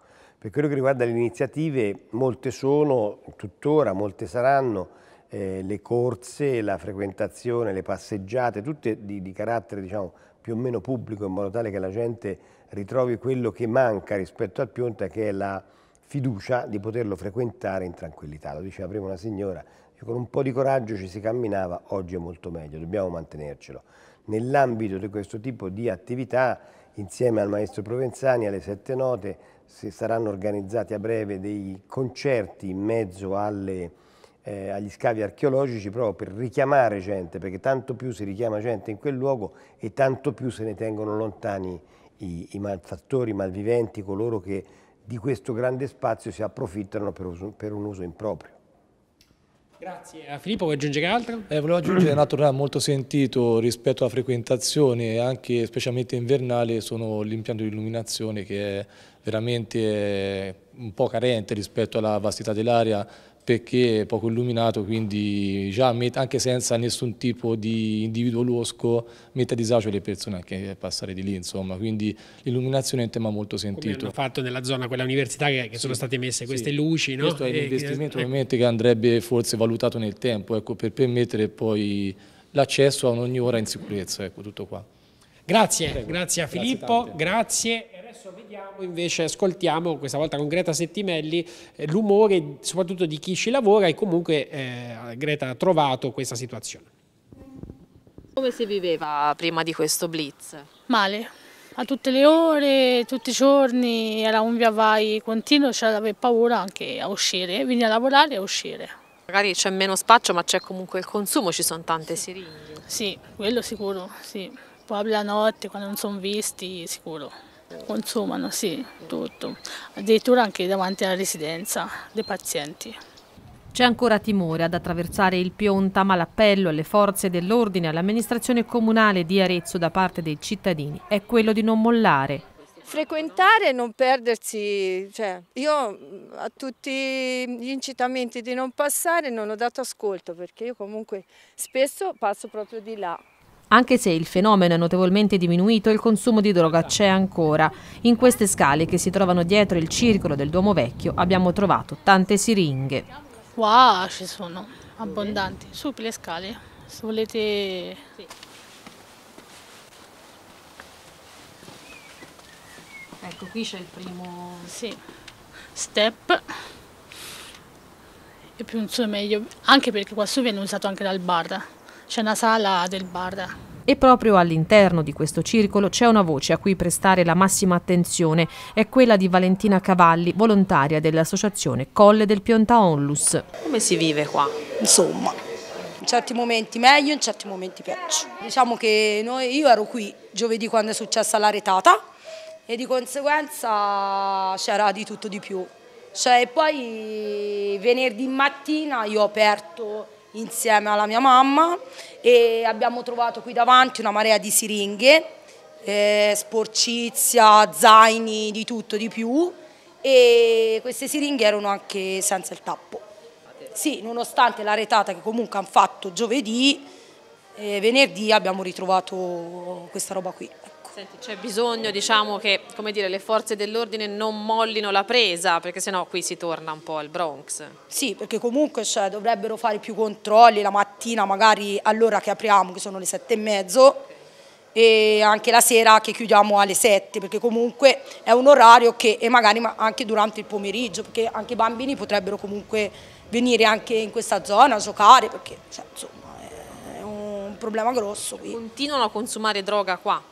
Per quello che riguarda le iniziative, molte sono, tuttora molte saranno, eh, le corse, la frequentazione, le passeggiate, tutte di, di carattere diciamo, più o meno pubblico in modo tale che la gente ritrovi quello che manca rispetto al Pionta che è la fiducia di poterlo frequentare in tranquillità. Lo diceva prima una signora, con un po' di coraggio ci si camminava, oggi è molto meglio, dobbiamo mantenercelo. Nell'ambito di questo tipo di attività, insieme al maestro Provenzani, alle sette note, si saranno organizzati a breve dei concerti in mezzo alle, eh, agli scavi archeologici proprio per richiamare gente, perché tanto più si richiama gente in quel luogo e tanto più se ne tengono lontani i, i malfattori, i malviventi, coloro che di questo grande spazio si approfittano per, uso, per un uso improprio. Grazie. A eh, Filippo vuoi aggiungere altro? Eh, volevo aggiungere un altro tema molto sentito rispetto alla frequentazione, anche specialmente invernale, sono l'impianto di illuminazione che è veramente un po' carente rispetto alla vastità dell'area perché è poco illuminato, quindi già anche senza nessun tipo di individuo losco mette a disagio le persone anche a passare di lì, insomma, quindi l'illuminazione è un tema molto sentito. Come hanno fatto nella zona quella università che, che sono state messe queste sì. luci, no? Questo è un investimento eh, ovviamente che andrebbe forse valutato nel tempo, ecco, per permettere poi l'accesso a ogni ora in sicurezza, ecco, tutto qua. Grazie, Prego. grazie a Filippo, grazie. Adesso vediamo, invece ascoltiamo, questa volta con Greta Settimelli, eh, l'umore soprattutto di chi ci lavora e comunque eh, Greta ha trovato questa situazione. Come si viveva prima di questo blitz? Male, a tutte le ore, tutti i giorni, era un via vai continuo, c'era da aver paura anche a uscire, quindi a lavorare e a uscire. Magari c'è meno spaccio ma c'è comunque il consumo, ci sono tante sì. siringhe. Sì, quello sicuro, sì. Poi la notte quando non sono visti, sicuro consumano, sì, tutto, addirittura anche davanti alla residenza dei pazienti. C'è ancora timore ad attraversare il Pionta, ma l'appello alle forze dell'ordine e all'amministrazione comunale di Arezzo da parte dei cittadini è quello di non mollare. Frequentare e non perdersi, cioè, io mm, a tutti gli incitamenti di non passare non ho dato ascolto perché io comunque spesso passo proprio di là anche se il fenomeno è notevolmente diminuito, il consumo di droga c'è ancora. In queste scale che si trovano dietro il circolo del Duomo Vecchio abbiamo trovato tante siringhe. Wow, ci sono abbondanti, su per le scale, se volete... Ecco, qui c'è il primo... Sì. step e più in su è meglio, anche perché qua su viene usato anche dal bar c'è una sala del bar. E proprio all'interno di questo circolo c'è una voce a cui prestare la massima attenzione, è quella di Valentina Cavalli, volontaria dell'associazione Colle del Pionta Onlus. Come si vive qua? Insomma, in certi momenti meglio, in certi momenti peggio. Diciamo che noi, io ero qui giovedì quando è successa la retata e di conseguenza c'era di tutto di più. Cioè, poi venerdì mattina io ho aperto insieme alla mia mamma e abbiamo trovato qui davanti una marea di siringhe, eh, sporcizia, zaini, di tutto, di più e queste siringhe erano anche senza il tappo. Sì, nonostante la retata che comunque hanno fatto giovedì, eh, venerdì abbiamo ritrovato questa roba qui. Senti, c'è bisogno diciamo, che dire, le forze dell'ordine non mollino la presa, perché sennò qui si torna un po' al Bronx. Sì, perché comunque cioè, dovrebbero fare più controlli la mattina, magari all'ora che apriamo, che sono le sette e mezzo, e anche la sera che chiudiamo alle sette, perché comunque è un orario che e magari anche durante il pomeriggio perché anche i bambini potrebbero comunque venire anche in questa zona a giocare perché cioè, insomma è un problema grosso qui. Continuano a consumare droga qua?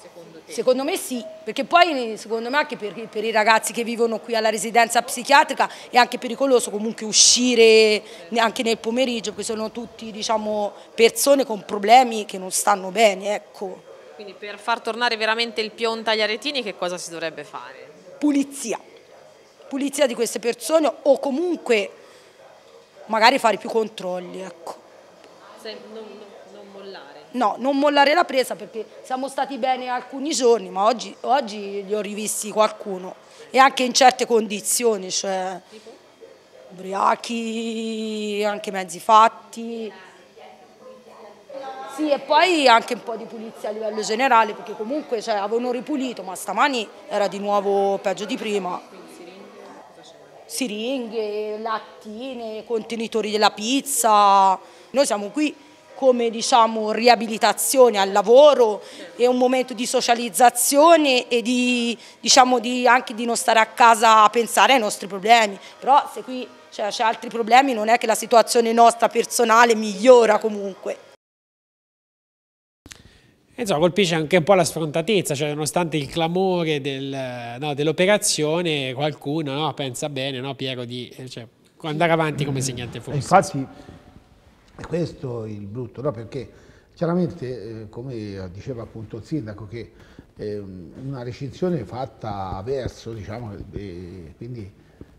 secondo te? Secondo me sì, perché poi secondo me anche per, per, i ragazzi che vivono qui alla residenza psichiatrica è anche pericoloso comunque uscire anche nel pomeriggio, perché sono tutti diciamo, persone con problemi che non stanno bene. Ecco. Quindi per far tornare veramente il pionta agli aretini che cosa si dovrebbe fare? Pulizia, pulizia di queste persone o comunque magari fare più controlli. Ecco. Se, non, non, non mollare no, non mollare la presa perché siamo stati bene alcuni giorni, ma oggi, oggi li ho rivisti qualcuno e anche in certe condizioni, cioè ubriachi, anche mezzi fatti. Sì, e poi anche un po' di pulizia a livello generale, perché comunque cioè, avevano ripulito, ma stamani era di nuovo peggio di prima. Siringhe, lattine, contenitori della pizza. Noi siamo qui come diciamo, riabilitazione al lavoro, è un momento di socializzazione e di, diciamo, di anche di non stare a casa a pensare ai nostri problemi, però se qui c'è cioè, altri problemi non è che la situazione nostra personale migliora comunque. Eh, insomma, colpisce anche un po' la sfrontatezza, cioè nonostante il clamore del, no, dell'operazione qualcuno no, pensa bene, no, Piero, di eh, cioè, andare avanti come se niente fosse. Eh, infatti e questo è il brutto, no? perché chiaramente, eh, come diceva appunto il sindaco, che eh, una recinzione fatta verso, diciamo, eh, quindi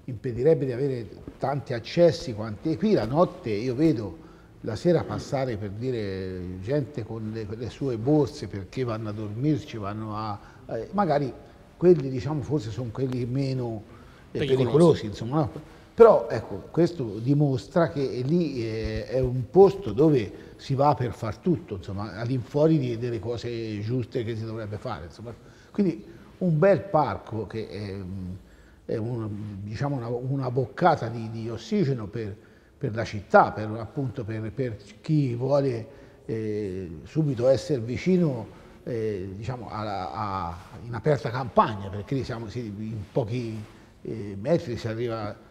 impedirebbe di avere tanti accessi quanti. E qui la notte io vedo la sera passare per dire gente con le, le sue borse perché vanno a dormirci, vanno a... Eh, magari quelli diciamo forse sono quelli meno eh, pericolosi, pericolosi insomma. No? Però ecco, questo dimostra che lì eh, è un posto dove si va per far tutto, insomma, all'infuori delle cose giuste che si dovrebbe fare. Insomma. Quindi un bel parco che è, è un, diciamo una, una, boccata di, di ossigeno per, per, la città, per, appunto per, per chi vuole eh, subito essere vicino eh, diciamo, a, a, in aperta campagna, perché siamo, si, in pochi eh, metri si arriva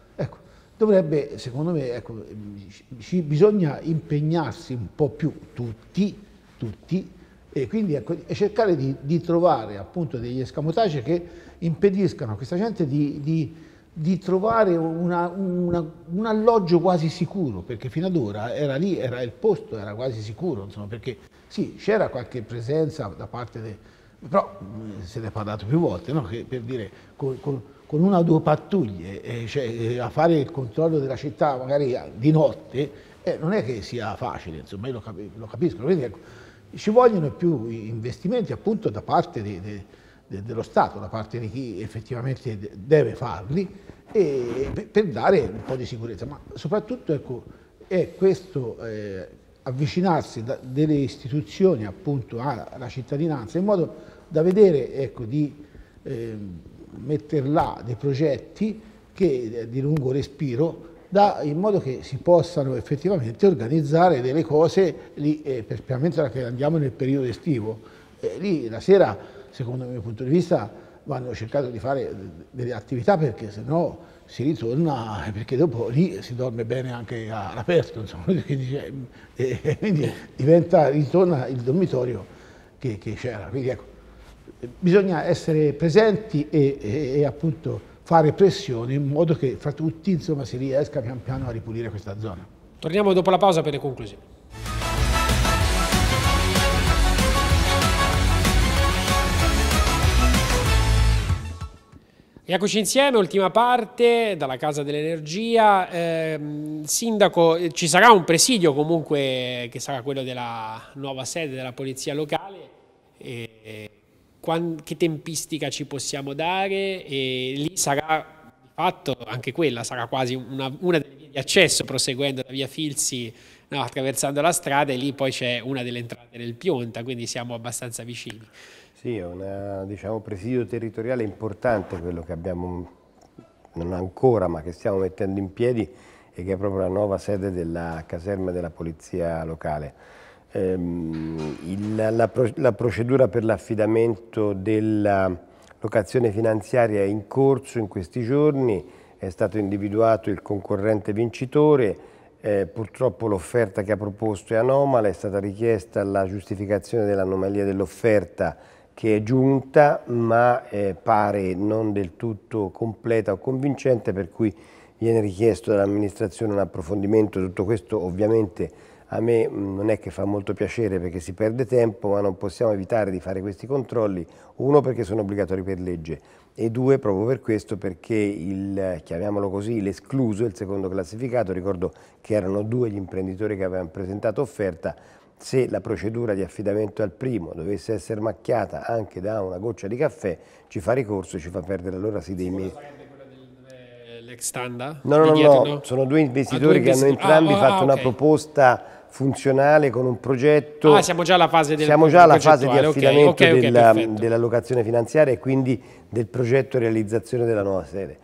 dovrebbe, secondo me, ecco, ci bisogna impegnarsi un po' più tutti, tutti e quindi ecco, e cercare di, di, trovare appunto degli escamotage che impediscano a questa gente di, di, di trovare una, una, un alloggio quasi sicuro, perché fino ad ora era lì, era il posto, era quasi sicuro, insomma, perché sì, c'era qualche presenza da parte dei... però mm, se ne è parlato più volte, no? che, per dire... Con, con, con una o due pattuglie eh, cioè, eh, a fare il controllo della città magari eh, di notte eh, non è che sia facile, insomma io lo, capi lo capisco, quindi ecco, ci vogliono più investimenti appunto da parte de de de dello Stato, da parte di chi effettivamente deve farli per, per dare un po' di sicurezza, ma soprattutto ecco, è questo eh, avvicinarsi delle istituzioni appunto alla cittadinanza in modo da vedere ecco, di... Ehm, mettere là dei progetti che, eh, di lungo respiro da, in modo che si possano effettivamente organizzare delle cose lì, specialmente eh, perché andiamo nel periodo estivo. Eh, lì la sera, secondo il mio punto di vista, vanno cercato di fare eh, delle attività perché sennò si ritorna, perché dopo lì si dorme bene anche all'aperto, *laughs* quindi, eh, quindi diventa, ritorna il dormitorio che c'era. Ecco, bisogna essere presenti e, e, e appunto fare pressione in modo che fra tutti insomma, si riesca pian piano a ripulire questa zona. Torniamo dopo la pausa per le conclusioni. Rieccoci insieme, ultima parte, dalla Casa dell'Energia. Ehm, eh, sindaco, ci sarà un presidio comunque che sarà quello della nuova sede della Polizia Locale. E, che tempistica ci possiamo dare e lì sarà di fatto anche quella sarà quasi una, una delle vie di accesso proseguendo da via Filzi no, attraversando la strada e lì poi c'è una delle entrate del Pionta quindi siamo abbastanza vicini Sì, è diciamo, un diciamo, presidio territoriale importante quello che abbiamo non ancora ma che stiamo mettendo in piedi e che è proprio la nuova sede della caserma della polizia locale ehm, il, la, la, procedura per l'affidamento della locazione finanziaria è in corso in questi giorni, è stato individuato il concorrente vincitore, eh, purtroppo l'offerta che ha proposto è anomala, è stata richiesta la giustificazione dell'anomalia dell'offerta che è giunta ma eh, pare non del tutto completa o convincente per cui viene richiesto dall'amministrazione un approfondimento, tutto questo ovviamente a me mm, non è che fa molto piacere perché si perde tempo, ma non possiamo evitare di fare questi controlli, uno perché sono obbligatori per legge e due proprio per questo perché il, chiamiamolo così, l'escluso, il secondo classificato, ricordo che erano due gli imprenditori che avevano presentato offerta, se la procedura di affidamento al primo dovesse essere macchiata anche da una goccia di caffè, ci fa ricorso e ci fa perdere allora sì dei mesi. Eh, l'ex tanda? No, no, no, no, sono due ah, investitori, ah, due che hanno entrambi ah, ah fatto ah, okay. una proposta funzionale con un progetto. Ah, siamo già alla fase, del, siamo già alla fase di affidamento okay, okay, della, okay, dell'allocazione finanziaria e quindi del progetto realizzazione della nuova sede.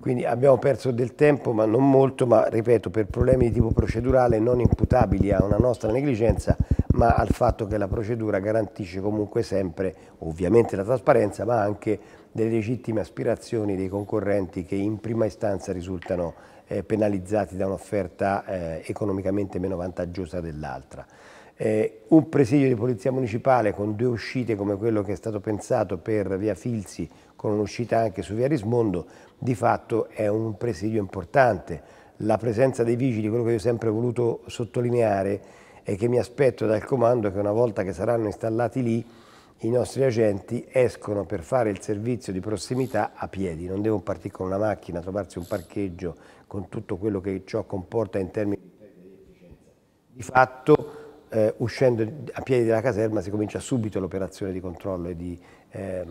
Quindi abbiamo perso del tempo, ma non molto, ma ripeto, per problemi di tipo procedurale non imputabili a una nostra negligenza, ma al fatto che la procedura garantisce comunque sempre, ovviamente la trasparenza, ma anche delle legittime aspirazioni dei concorrenti che in prima istanza risultano eh, penalizzati da un'offerta eh, economicamente meno vantaggiosa dell'altra. Eh, un presidio di polizia municipale con due uscite come quello che è stato pensato per via Filzi, con un'uscita anche su via Rismondo, di fatto è un presidio importante. La presenza dei vigili, quello che io ho sempre voluto sottolineare, e che mi aspetto dal comando che una volta che saranno installati lì i nostri agenti escono per fare il servizio di prossimità a piedi, non devono partire con una macchina, trovarsi un parcheggio, con tutto quello che ciò comporta in termini di efficienza. Di fatto, eh, uscendo a piedi dalla caserma si comincia subito l'operazione di controllo e di, eh,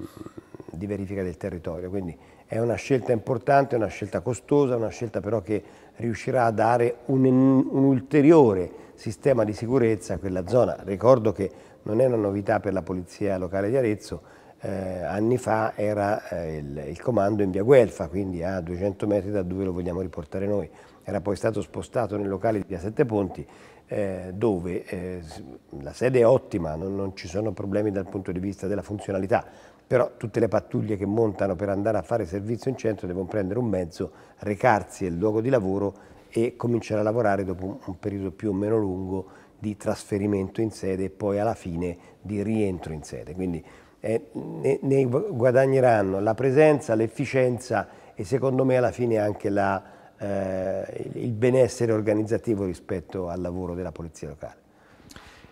di, verifica del territorio, quindi è una scelta importante, una scelta costosa, una scelta però che riuscirà a dare un, un ulteriore sistema di sicurezza a quella zona. Ricordo che non è una novità per la Polizia Locale di Arezzo, eh, anni fa era eh, il, il, comando in via Guelfa, quindi a 200 metri da dove lo vogliamo riportare noi. Era poi stato spostato nel locale di via Sette Ponti, eh, dove eh, la sede è ottima, non, non, ci sono problemi dal punto di vista della funzionalità, però tutte le pattuglie che montano per andare a fare servizio in centro devono prendere un mezzo, recarsi al luogo di lavoro e cominciare a lavorare dopo un periodo più o meno lungo di trasferimento in sede e poi alla fine di rientro in sede. Quindi eh, ne, ne, guadagneranno la presenza, l'efficienza e secondo me alla fine anche la, eh, il benessere organizzativo rispetto al lavoro della polizia locale.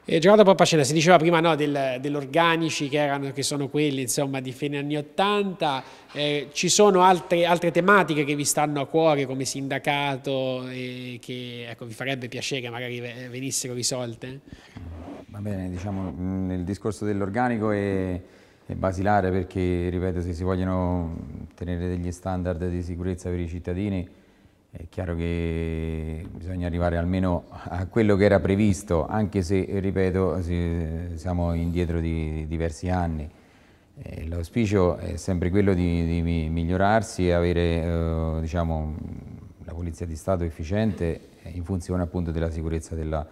Eh, Gerardo Papacena, si diceva prima no, del, dell'organici che, erano, che sono quelli insomma, di fine anni 80, eh, ci sono altre, altre, tematiche che vi stanno a cuore come sindacato e eh, che ecco, vi farebbe piacere magari venissero risolte? Va bene, diciamo, il discorso dell'organico è basilare perché, ripeto, se si vogliono tenere degli standard di sicurezza per i cittadini è chiaro che bisogna arrivare almeno a quello che era previsto, anche se, ripeto, siamo indietro di diversi anni. Eh, l'auspicio è sempre quello di, di migliorarsi e avere eh, diciamo, la Polizia di Stato efficiente in funzione appunto della sicurezza della,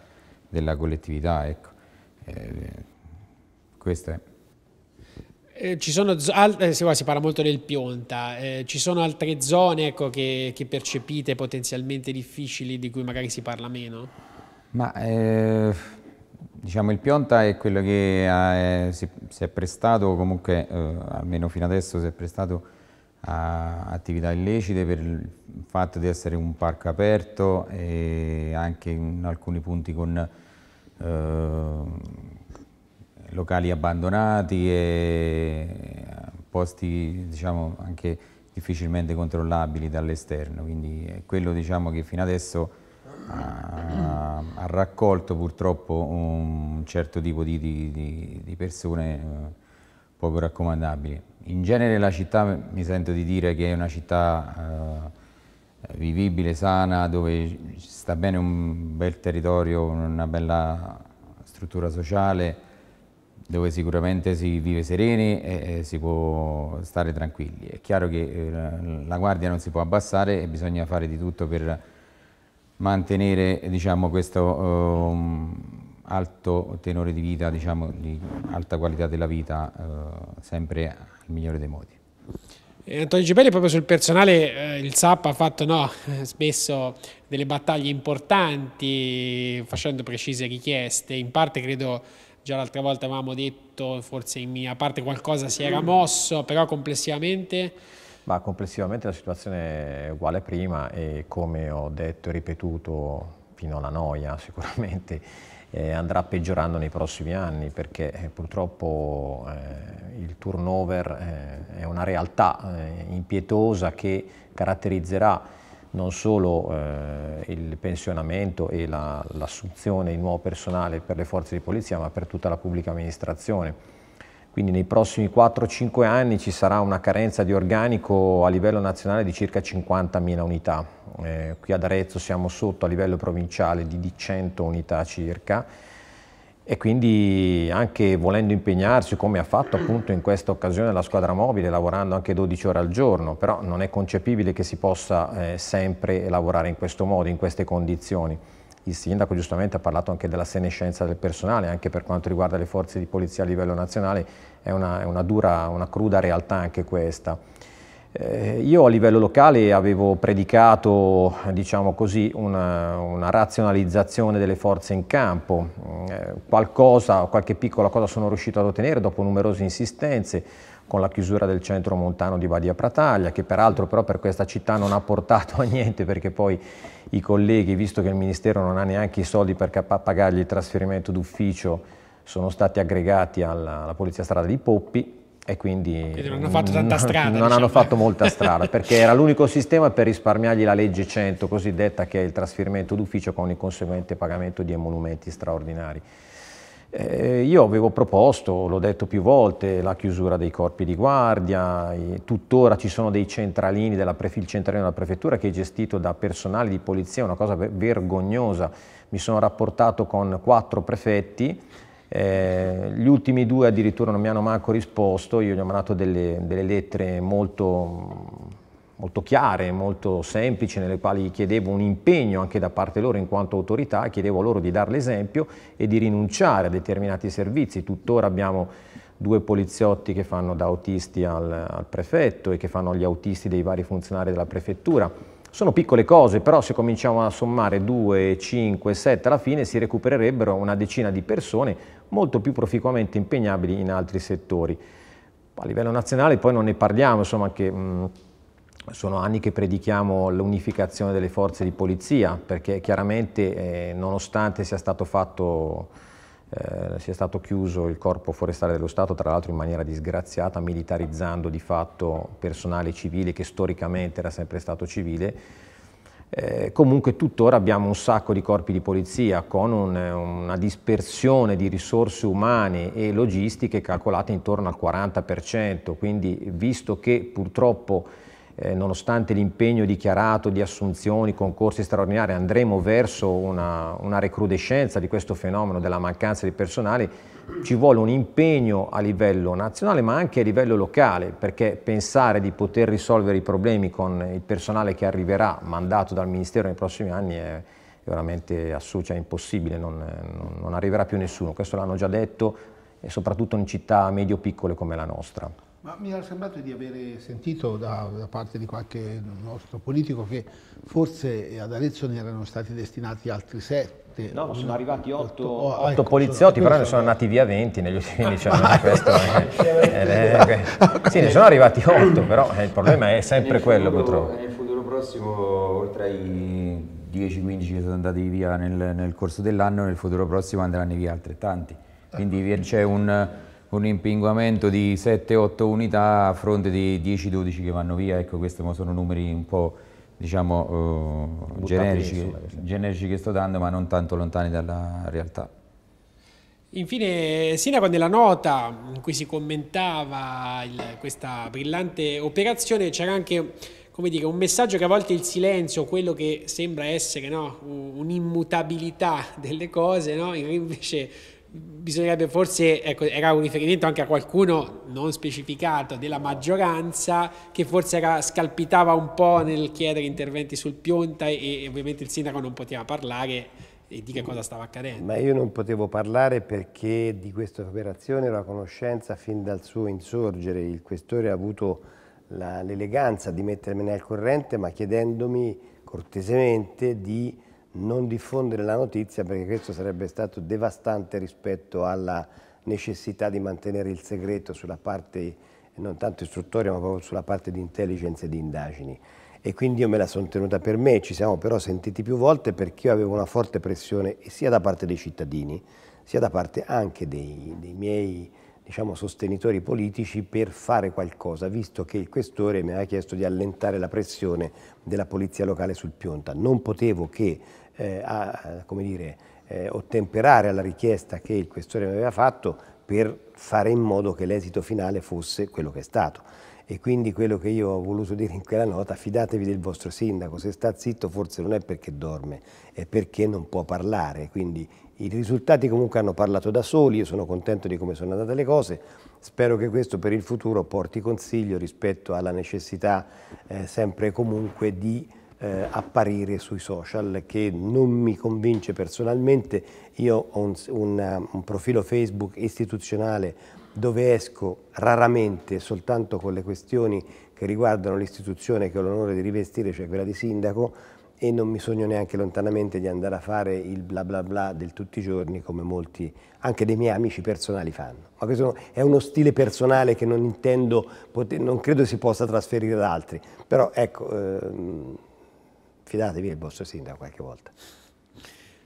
della collettività. Ecco. Eh, questo è. Eh, ci sono, eh, si parla molto del Pionta, eh, ci sono altre zone ecco, che, che, percepite potenzialmente difficili di cui magari si parla meno? Ma eh, diciamo il Pionta è quello che ha, si, si, è prestato, comunque almeno fino adesso si è prestato a attività illecite per il fatto di essere un parco aperto e anche in alcuni punti con locali abbandonati e eh, posti diciamo, anche difficilmente controllabili dall'esterno, quindi è quello diciamo, che fino adesso ha, ha, raccolto purtroppo un certo tipo di, di, di persone eh, poco raccomandabili. In genere la città mi sento di dire che è una città eh, vivibile, sana, dove sta bene un bel territorio, una bella struttura sociale, dove sicuramente si vive sereni e, e si può stare tranquilli. È chiaro che eh, la guardia non si può abbassare e bisogna fare di tutto per mantenere diciamo, questo eh, alto tenore di vita, diciamo, di alta qualità della vita, eh, sempre al migliore dei modi. Eh, Antonio Gibelli proprio sul personale eh, il SAP ha fatto no, *laughs* spesso delle battaglie importanti facendo precise richieste, in parte credo Già l'altra volta avevamo detto, forse in mia parte qualcosa si era mosso, però complessivamente... Ma complessivamente la situazione è uguale a prima e come ho detto e ripetuto fino alla noia *laughs* sicuramente eh, andrà peggiorando nei prossimi anni perché eh, purtroppo eh, il turnover eh, è una realtà eh, impietosa che caratterizzerà non solo eh, il pensionamento e l'assunzione la, di nuovo personale per le forze di polizia ma per tutta la pubblica amministrazione. Quindi nei prossimi 4-5 anni ci sarà una carenza di organico a livello nazionale di circa 50.000 unità. Eh, qui ad Arezzo siamo sotto a livello provinciale di 100 unità circa e quindi anche volendo impegnarsi come ha fatto appunto in questa occasione la squadra mobile lavorando anche 12 ore al giorno però non è concepibile che si possa eh, sempre lavorare in questo modo, in queste condizioni il sindaco giustamente ha parlato anche della senescenza del personale anche per quanto riguarda le forze di polizia a livello nazionale è una, è una dura, una cruda realtà anche questa eh, io a livello locale avevo predicato diciamo così, una, una, razionalizzazione delle forze in campo, mm, eh, qualcosa, qualche piccola cosa sono riuscito ad ottenere dopo numerose insistenze con la chiusura del centro montano di Badia Prataglia, che peraltro però per questa città non ha portato a niente perché poi i colleghi, visto che il Ministero non ha neanche i soldi per pagargli il trasferimento d'ufficio, sono stati aggregati alla, alla Polizia Strada di Poppi e quindi, quindi non hanno fatto tanta strada. Non diciamo. hanno fatto molta strada *laughs* perché era l'unico sistema per risparmiargli la legge 100 cosiddetta che è il trasferimento d'ufficio con il conseguente pagamento di emolumenti straordinari. Eh, io avevo proposto, l'ho detto più volte, la chiusura dei corpi di guardia, tuttora ci sono dei centralini della, prefe- centralino della prefettura che è gestito da personale di polizia, una cosa vergognosa. Mi sono rapportato con quattro prefetti eh, gli ultimi due addirittura non mi hanno manco risposto, io gli ho mandato delle, delle lettere molto, molto, chiare, molto semplici, nelle quali chiedevo un impegno anche da parte loro in quanto autorità, chiedevo loro di dare l'esempio e di rinunciare a determinati servizi. Tuttora abbiamo due poliziotti che fanno da autisti al, al prefetto e che fanno gli autisti dei vari funzionari della prefettura sono piccole cose, però se cominciamo a sommare 2, 5, 7 alla fine si recupererebbero una decina di persone molto più proficuamente impegnabili in altri settori. A livello nazionale poi non ne parliamo, insomma che mh, sono anni che predichiamo l'unificazione delle forze di polizia, perché chiaramente eh, nonostante sia stato fatto eh, sia stato chiuso il corpo forestale dello Stato, tra l'altro in maniera disgraziata, militarizzando di fatto personale civile che storicamente era sempre stato civile. Eh, comunque tuttora abbiamo un sacco di corpi di polizia con un, una dispersione di risorse umane e logistiche calcolate intorno al 40%, quindi visto che purtroppo eh, nonostante l'impegno dichiarato di assunzioni, concorsi straordinari, andremo verso una, una recrudescenza di questo fenomeno della mancanza di personale, ci vuole un impegno a livello nazionale ma anche a livello locale, perché pensare di poter risolvere i problemi con il personale che arriverà mandato dal Ministero nei prossimi anni è, veramente assurdo, cioè impossibile, non, non, non, arriverà più nessuno, questo l'hanno già detto, e soprattutto in città medio-piccole come la nostra. Ma mi era sembrato di avere sentito da, da, parte di qualche nostro politico che forse ad Arezzo ne erano stati destinati altri sette. No, sono arrivati otto, otto, oh, otto ecco, poliziotti, però ne sono andati via venti negli ultimi 19 *laughs* anni. Questo è, è, è, sì, ne sono arrivati otto, però eh, il problema è sempre quello futuro, purtroppo. Nel futuro prossimo, oltre ai 10-15 che sono andati via nel, nel corso dell'anno, nel futuro prossimo andranno via altrettanti. Quindi c'è un un impinguamento di 7-8 unità a fronte di 10-12 che vanno via, ecco questi sono numeri un po' diciamo eh, generici, insomma, generici che sto dando ma non tanto lontani dalla realtà. Infine, Sindaco, nella nota in cui si commentava il, questa brillante operazione c'era anche dire, un messaggio che a volte il silenzio, quello che sembra essere no, un'immutabilità delle cose, no, *laughs* invece bisognerebbe forse, ecco, era un riferimento anche a qualcuno non specificato della maggioranza che forse era, scalpitava un po' nel chiedere interventi sul Pionta e, e ovviamente il sindaco non poteva parlare e di che cosa stava accadendo. Ma io non potevo parlare perché di questa operazione ero a conoscenza fin dal suo insorgere. Il questore ha avuto l'eleganza di mettermene al corrente, ma chiedendomi cortesemente di non diffondere la notizia perché questo sarebbe stato devastante rispetto alla necessità di mantenere il segreto sulla parte non tanto istruttoria ma proprio sulla parte di intelligence e di indagini e quindi io me la sono tenuta per me, ci siamo però sentiti più volte perché io avevo una forte pressione sia da parte dei cittadini sia da parte anche dei, dei miei diciamo, sostenitori politici per fare qualcosa, visto che il questore mi aveva chiesto di allentare la pressione della polizia locale sul Pionta. Non potevo che eh, a, dire, eh, ottemperare alla richiesta che il questore mi aveva fatto per fare in modo che l'esito finale fosse quello che è stato. E quindi quello che io ho voluto dire in quella nota, fidatevi del vostro sindaco, se sta zitto forse non è perché dorme, è perché non può parlare. Quindi i risultati comunque hanno parlato da soli, io sono contento di come sono andate le cose, spero che questo per il futuro porti consiglio rispetto alla necessità eh, sempre e comunque di eh, apparire sui social che non mi convince personalmente. Io ho un, un, eh, un, profilo Facebook istituzionale dove esco raramente soltanto con le questioni che riguardano l'istituzione che ho l'onore di rivestire, cioè quella di sindaco, e non mi sogno neanche lontanamente di andare a fare il bla bla bla del tutti i giorni come molti, anche dei miei amici personali fanno. Ma questo è uno stile personale che non intendo, non credo si possa trasferire ad altri. Però ecco... Ehm, fidatevi del vostro sindaco qualche volta.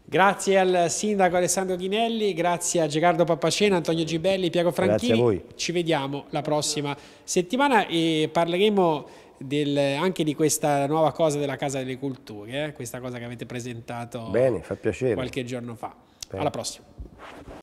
Grazie al sindaco Alessandro Ghinelli, grazie a Gerardo Pappacena, Antonio Gibelli, Piago Franchini. Grazie a voi. Ci vediamo la prossima settimana e parleremo del, anche di questa nuova cosa della Casa delle Culture, eh? questa cosa che avete presentato Bene, qualche giorno fa. Bene. Alla prossima.